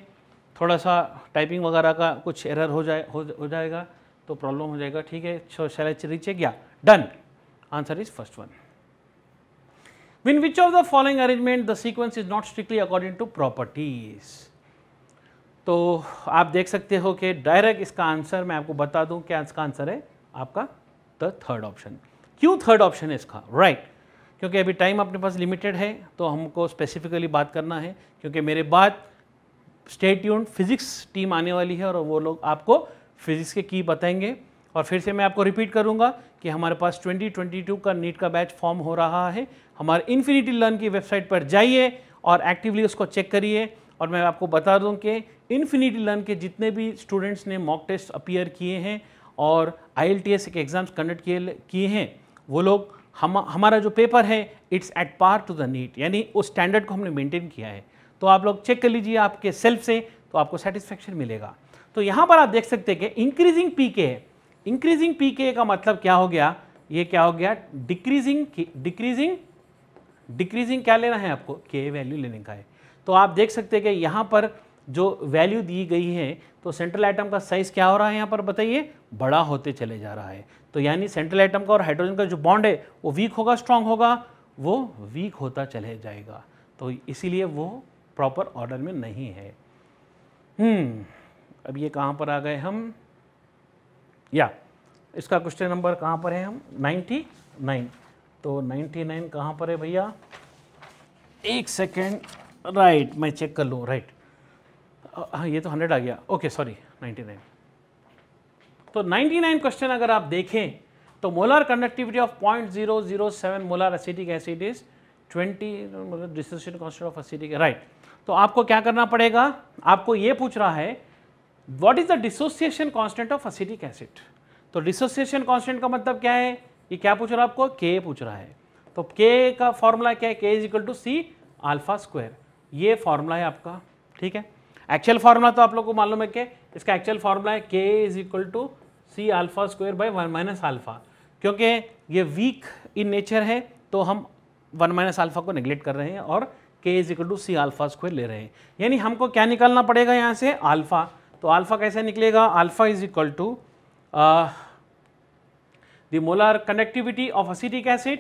थोड़ा सा टाइपिंग वगैरह का कुछ एरर हो जाए हो, हो जाएगा तो प्रॉब्लम हो जाएगा ठीक है शैल आई रीचेक या done answer is first one when which of the following arrangement the sequence is not strictly according to properties तो आप देख सकते हो कि डायरेक्ट इसका आंसर मैं आपको बता दूं क्या इसका आंसर है आपका द थर्ड ऑप्शन क्यों थर्ड ऑप्शन है इसका राइट right. क्योंकि अभी टाइम अपने पास लिमिटेड है तो हमको स्पेसिफिकली बात करना है क्योंकि मेरे बाद स्टेट यून फिजिक्स टीम आने वाली है और वो लोग आपको फिज़िक्स के की बताएंगे और फिर से मैं आपको रिपीट करूंगा कि हमारे पास 2022 का नीट का बैच फॉर्म हो रहा है हमारे इन्फिनिटी लर्न की वेबसाइट पर जाइए और एक्टिवली उसको चेक करिए और मैं आपको बता दूं कि इन्फिनिटी लर्न के जितने भी स्टूडेंट्स ने मॉक टेस्ट अपियर किए हैं और आई के एग्ज़ाम्स कंडक्ट किए किए हैं वो लोग हम हमारा जो पेपर है it's at par to the NEET यानी उस स्टैंडर्ड को हमने मेंटेन किया है तो आप लोग चेक कर लीजिए आपके सेल्फ से तो आपको सेटिस्फेक्शन मिलेगा तो यहाँ पर आप देख सकते हैं कि इंक्रीजिंग पी के है इंक्रीजिंग पी के का मतलब क्या हो गया ये क्या हो गया डिक्रीजिंग डिक्रीजिंग डिक्रीजिंग क्या लेना है आपको के वैल्यू लेने का है तो आप देख सकते हैं कि यहाँ पर जो वैल्यू दी गई है तो सेंट्रल आइटम का साइज क्या हो रहा है यहाँ पर बताइए बड़ा होते चले जा रहा है तो यानी सेंट्रल आइटम का और हाइड्रोजन का जो बॉन्ड है वो वीक होगा स्ट्रांग होगा वो वीक होता चले जाएगा तो इसीलिए वो प्रॉपर ऑर्डर में नहीं है हम्म अब ये कहाँ पर आ गए हम या इसका क्वेश्चन नंबर कहाँ पर है हम नाइन्टी नाइन तो नाइन्टी नाइन कहाँ पर है भैया एक सेकेंड राइट मैं चेक कर लूँ राइट हाँ ये तो हंड्रेड आ गया ओके सॉरी नाइन्टी नाइन तो 99 क्वेश्चन अगर आप देखें तो molar conductivity of seven molar acetic acid is मतलब distant constant of acetic right तो आपको क्या करना पड़ेगा आपको ये पूछ रहा है what is the dissociation constant of acetic acid तो डिसोसिएशन कांस्टेंट का मतलब क्या है ये क्या पूछ रहा है आपको के पूछ रहा है तो के का फॉर्मूला क्या है K is equal to C alpha square ये फॉर्मूला है आपका ठीक है एक्चुअल फार्मूला तो आप लोग को मालूम है कि इसका एक्चुअल फार्मूला है K is equal to C alpha square by one minus alpha क्योंकि ये वीक इन नेचर है तो हम वन माइनस आल्फा को निगलेक्ट कर रहे हैं और K is equal to C alpha square ले रहे हैं यानी हमको क्या निकालना पड़ेगा यहाँ से आल्फा तो अल्फ़ा कैसे निकलेगा alpha is equal to the molar connectivity of acetic acid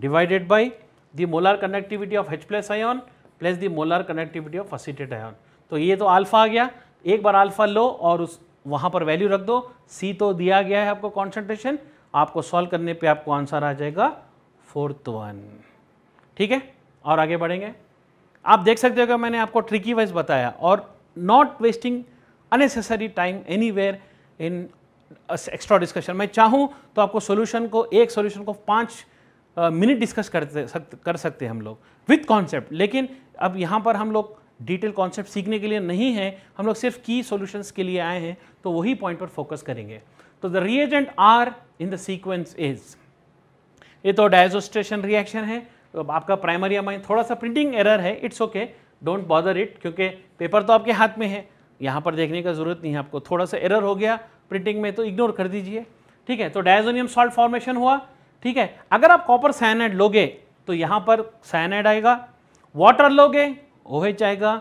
divided by the molar connectivity of H plus ion plus the molar connectivity of acetate ion तो ये तो अल्फ़ा आ गया एक बार अल्फ़ा लो और उस वहाँ पर वैल्यू रख दो सी तो दिया गया है आपको कॉन्सेंट्रेशन आपको सॉल्व करने पे आपको आंसर आ जाएगा फोर्थ वन ठीक है और आगे बढ़ेंगे आप देख सकते हो कि मैंने आपको ट्रिकी वाइज बताया और not wasting unnecessary time anywhere in extra discussion मैं चाहूँ तो आपको सोल्यूशन को एक सोल्यूशन को पाँच मिनट डिस्कस करते कर सकते हैं हम लोग विथ कॉन्सेप्ट लेकिन अब यहाँ पर हम लोग डिटेल कॉन्सेप्ट सीखने के लिए नहीं है हम लोग सिर्फ की सॉल्यूशंस के लिए आए हैं तो वही पॉइंट पर फोकस करेंगे तो the reagent are in the sequence is ये तो डायजोस्ट्रेशन रिएक्शन है तो आपका प्राइमरी अमाइन थोड़ा सा प्रिंटिंग एरर है it's okay don't bother it क्योंकि पेपर तो आपके हाथ में है यहाँ पर देखने का ज़रूरत नहीं है आपको थोड़ा सा एरर हो गया प्रिंटिंग में तो इग्नोर कर दीजिए ठीक है तो डायजोनियम सॉल्ट फॉर्मेशन हुआ ठीक है अगर आप कॉपर साइनाइड लोगे तो यहाँ पर साइनाइड आएगा वाटर लोगे ओ एच आएगा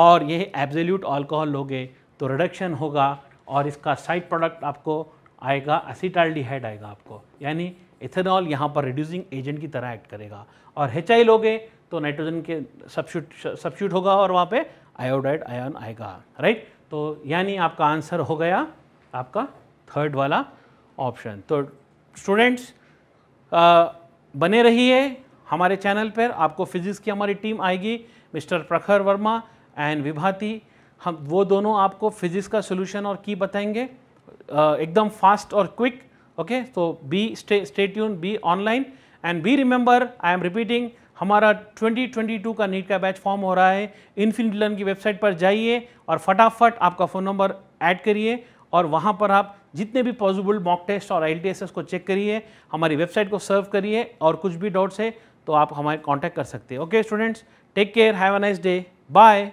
और ये एब्जोल्यूट अल्कोहल लोगे तो रिडक्शन होगा और इसका साइड प्रोडक्ट आपको आएगा असीटाल्डिहाइड आएगा आपको यानी इथेनॉल यहाँ पर रिड्यूसिंग एजेंट की तरह एक्ट करेगा और एच लोगे तो नाइट्रोजन के सब्शूट सब्स्यूट होगा और वहाँ पे आयोडाइड आयन आएगा राइट तो यानी आपका आंसर हो गया आपका थर्ड वाला ऑप्शन तो स्टूडेंट्स बने रहिए हमारे चैनल पर आपको फिजिक्स की हमारी टीम आएगी मिस्टर प्रखर वर्मा एंड विभाती हम वो दोनों आपको फिजिक्स का सोल्यूशन और की बताएंगे एकदम फास्ट और क्विक ओके तो be stay stay tune be online and be remember I am repeating हमारा 2022 का नीट का बैच फॉर्म हो रहा है इनफिनिट लर्न की वेबसाइट पर जाइए और फटाफट आपका फ़ोन नंबर ऐड करिए और वहाँ पर आप जितने भी पॉसिबल मॉक टेस्ट और एल को चेक करिए हमारी वेबसाइट को सर्व करिए और कुछ भी डाउट्स है तो आप हमारे कॉन्टैक्ट कर सकते हैं okay students take care have a nice day bye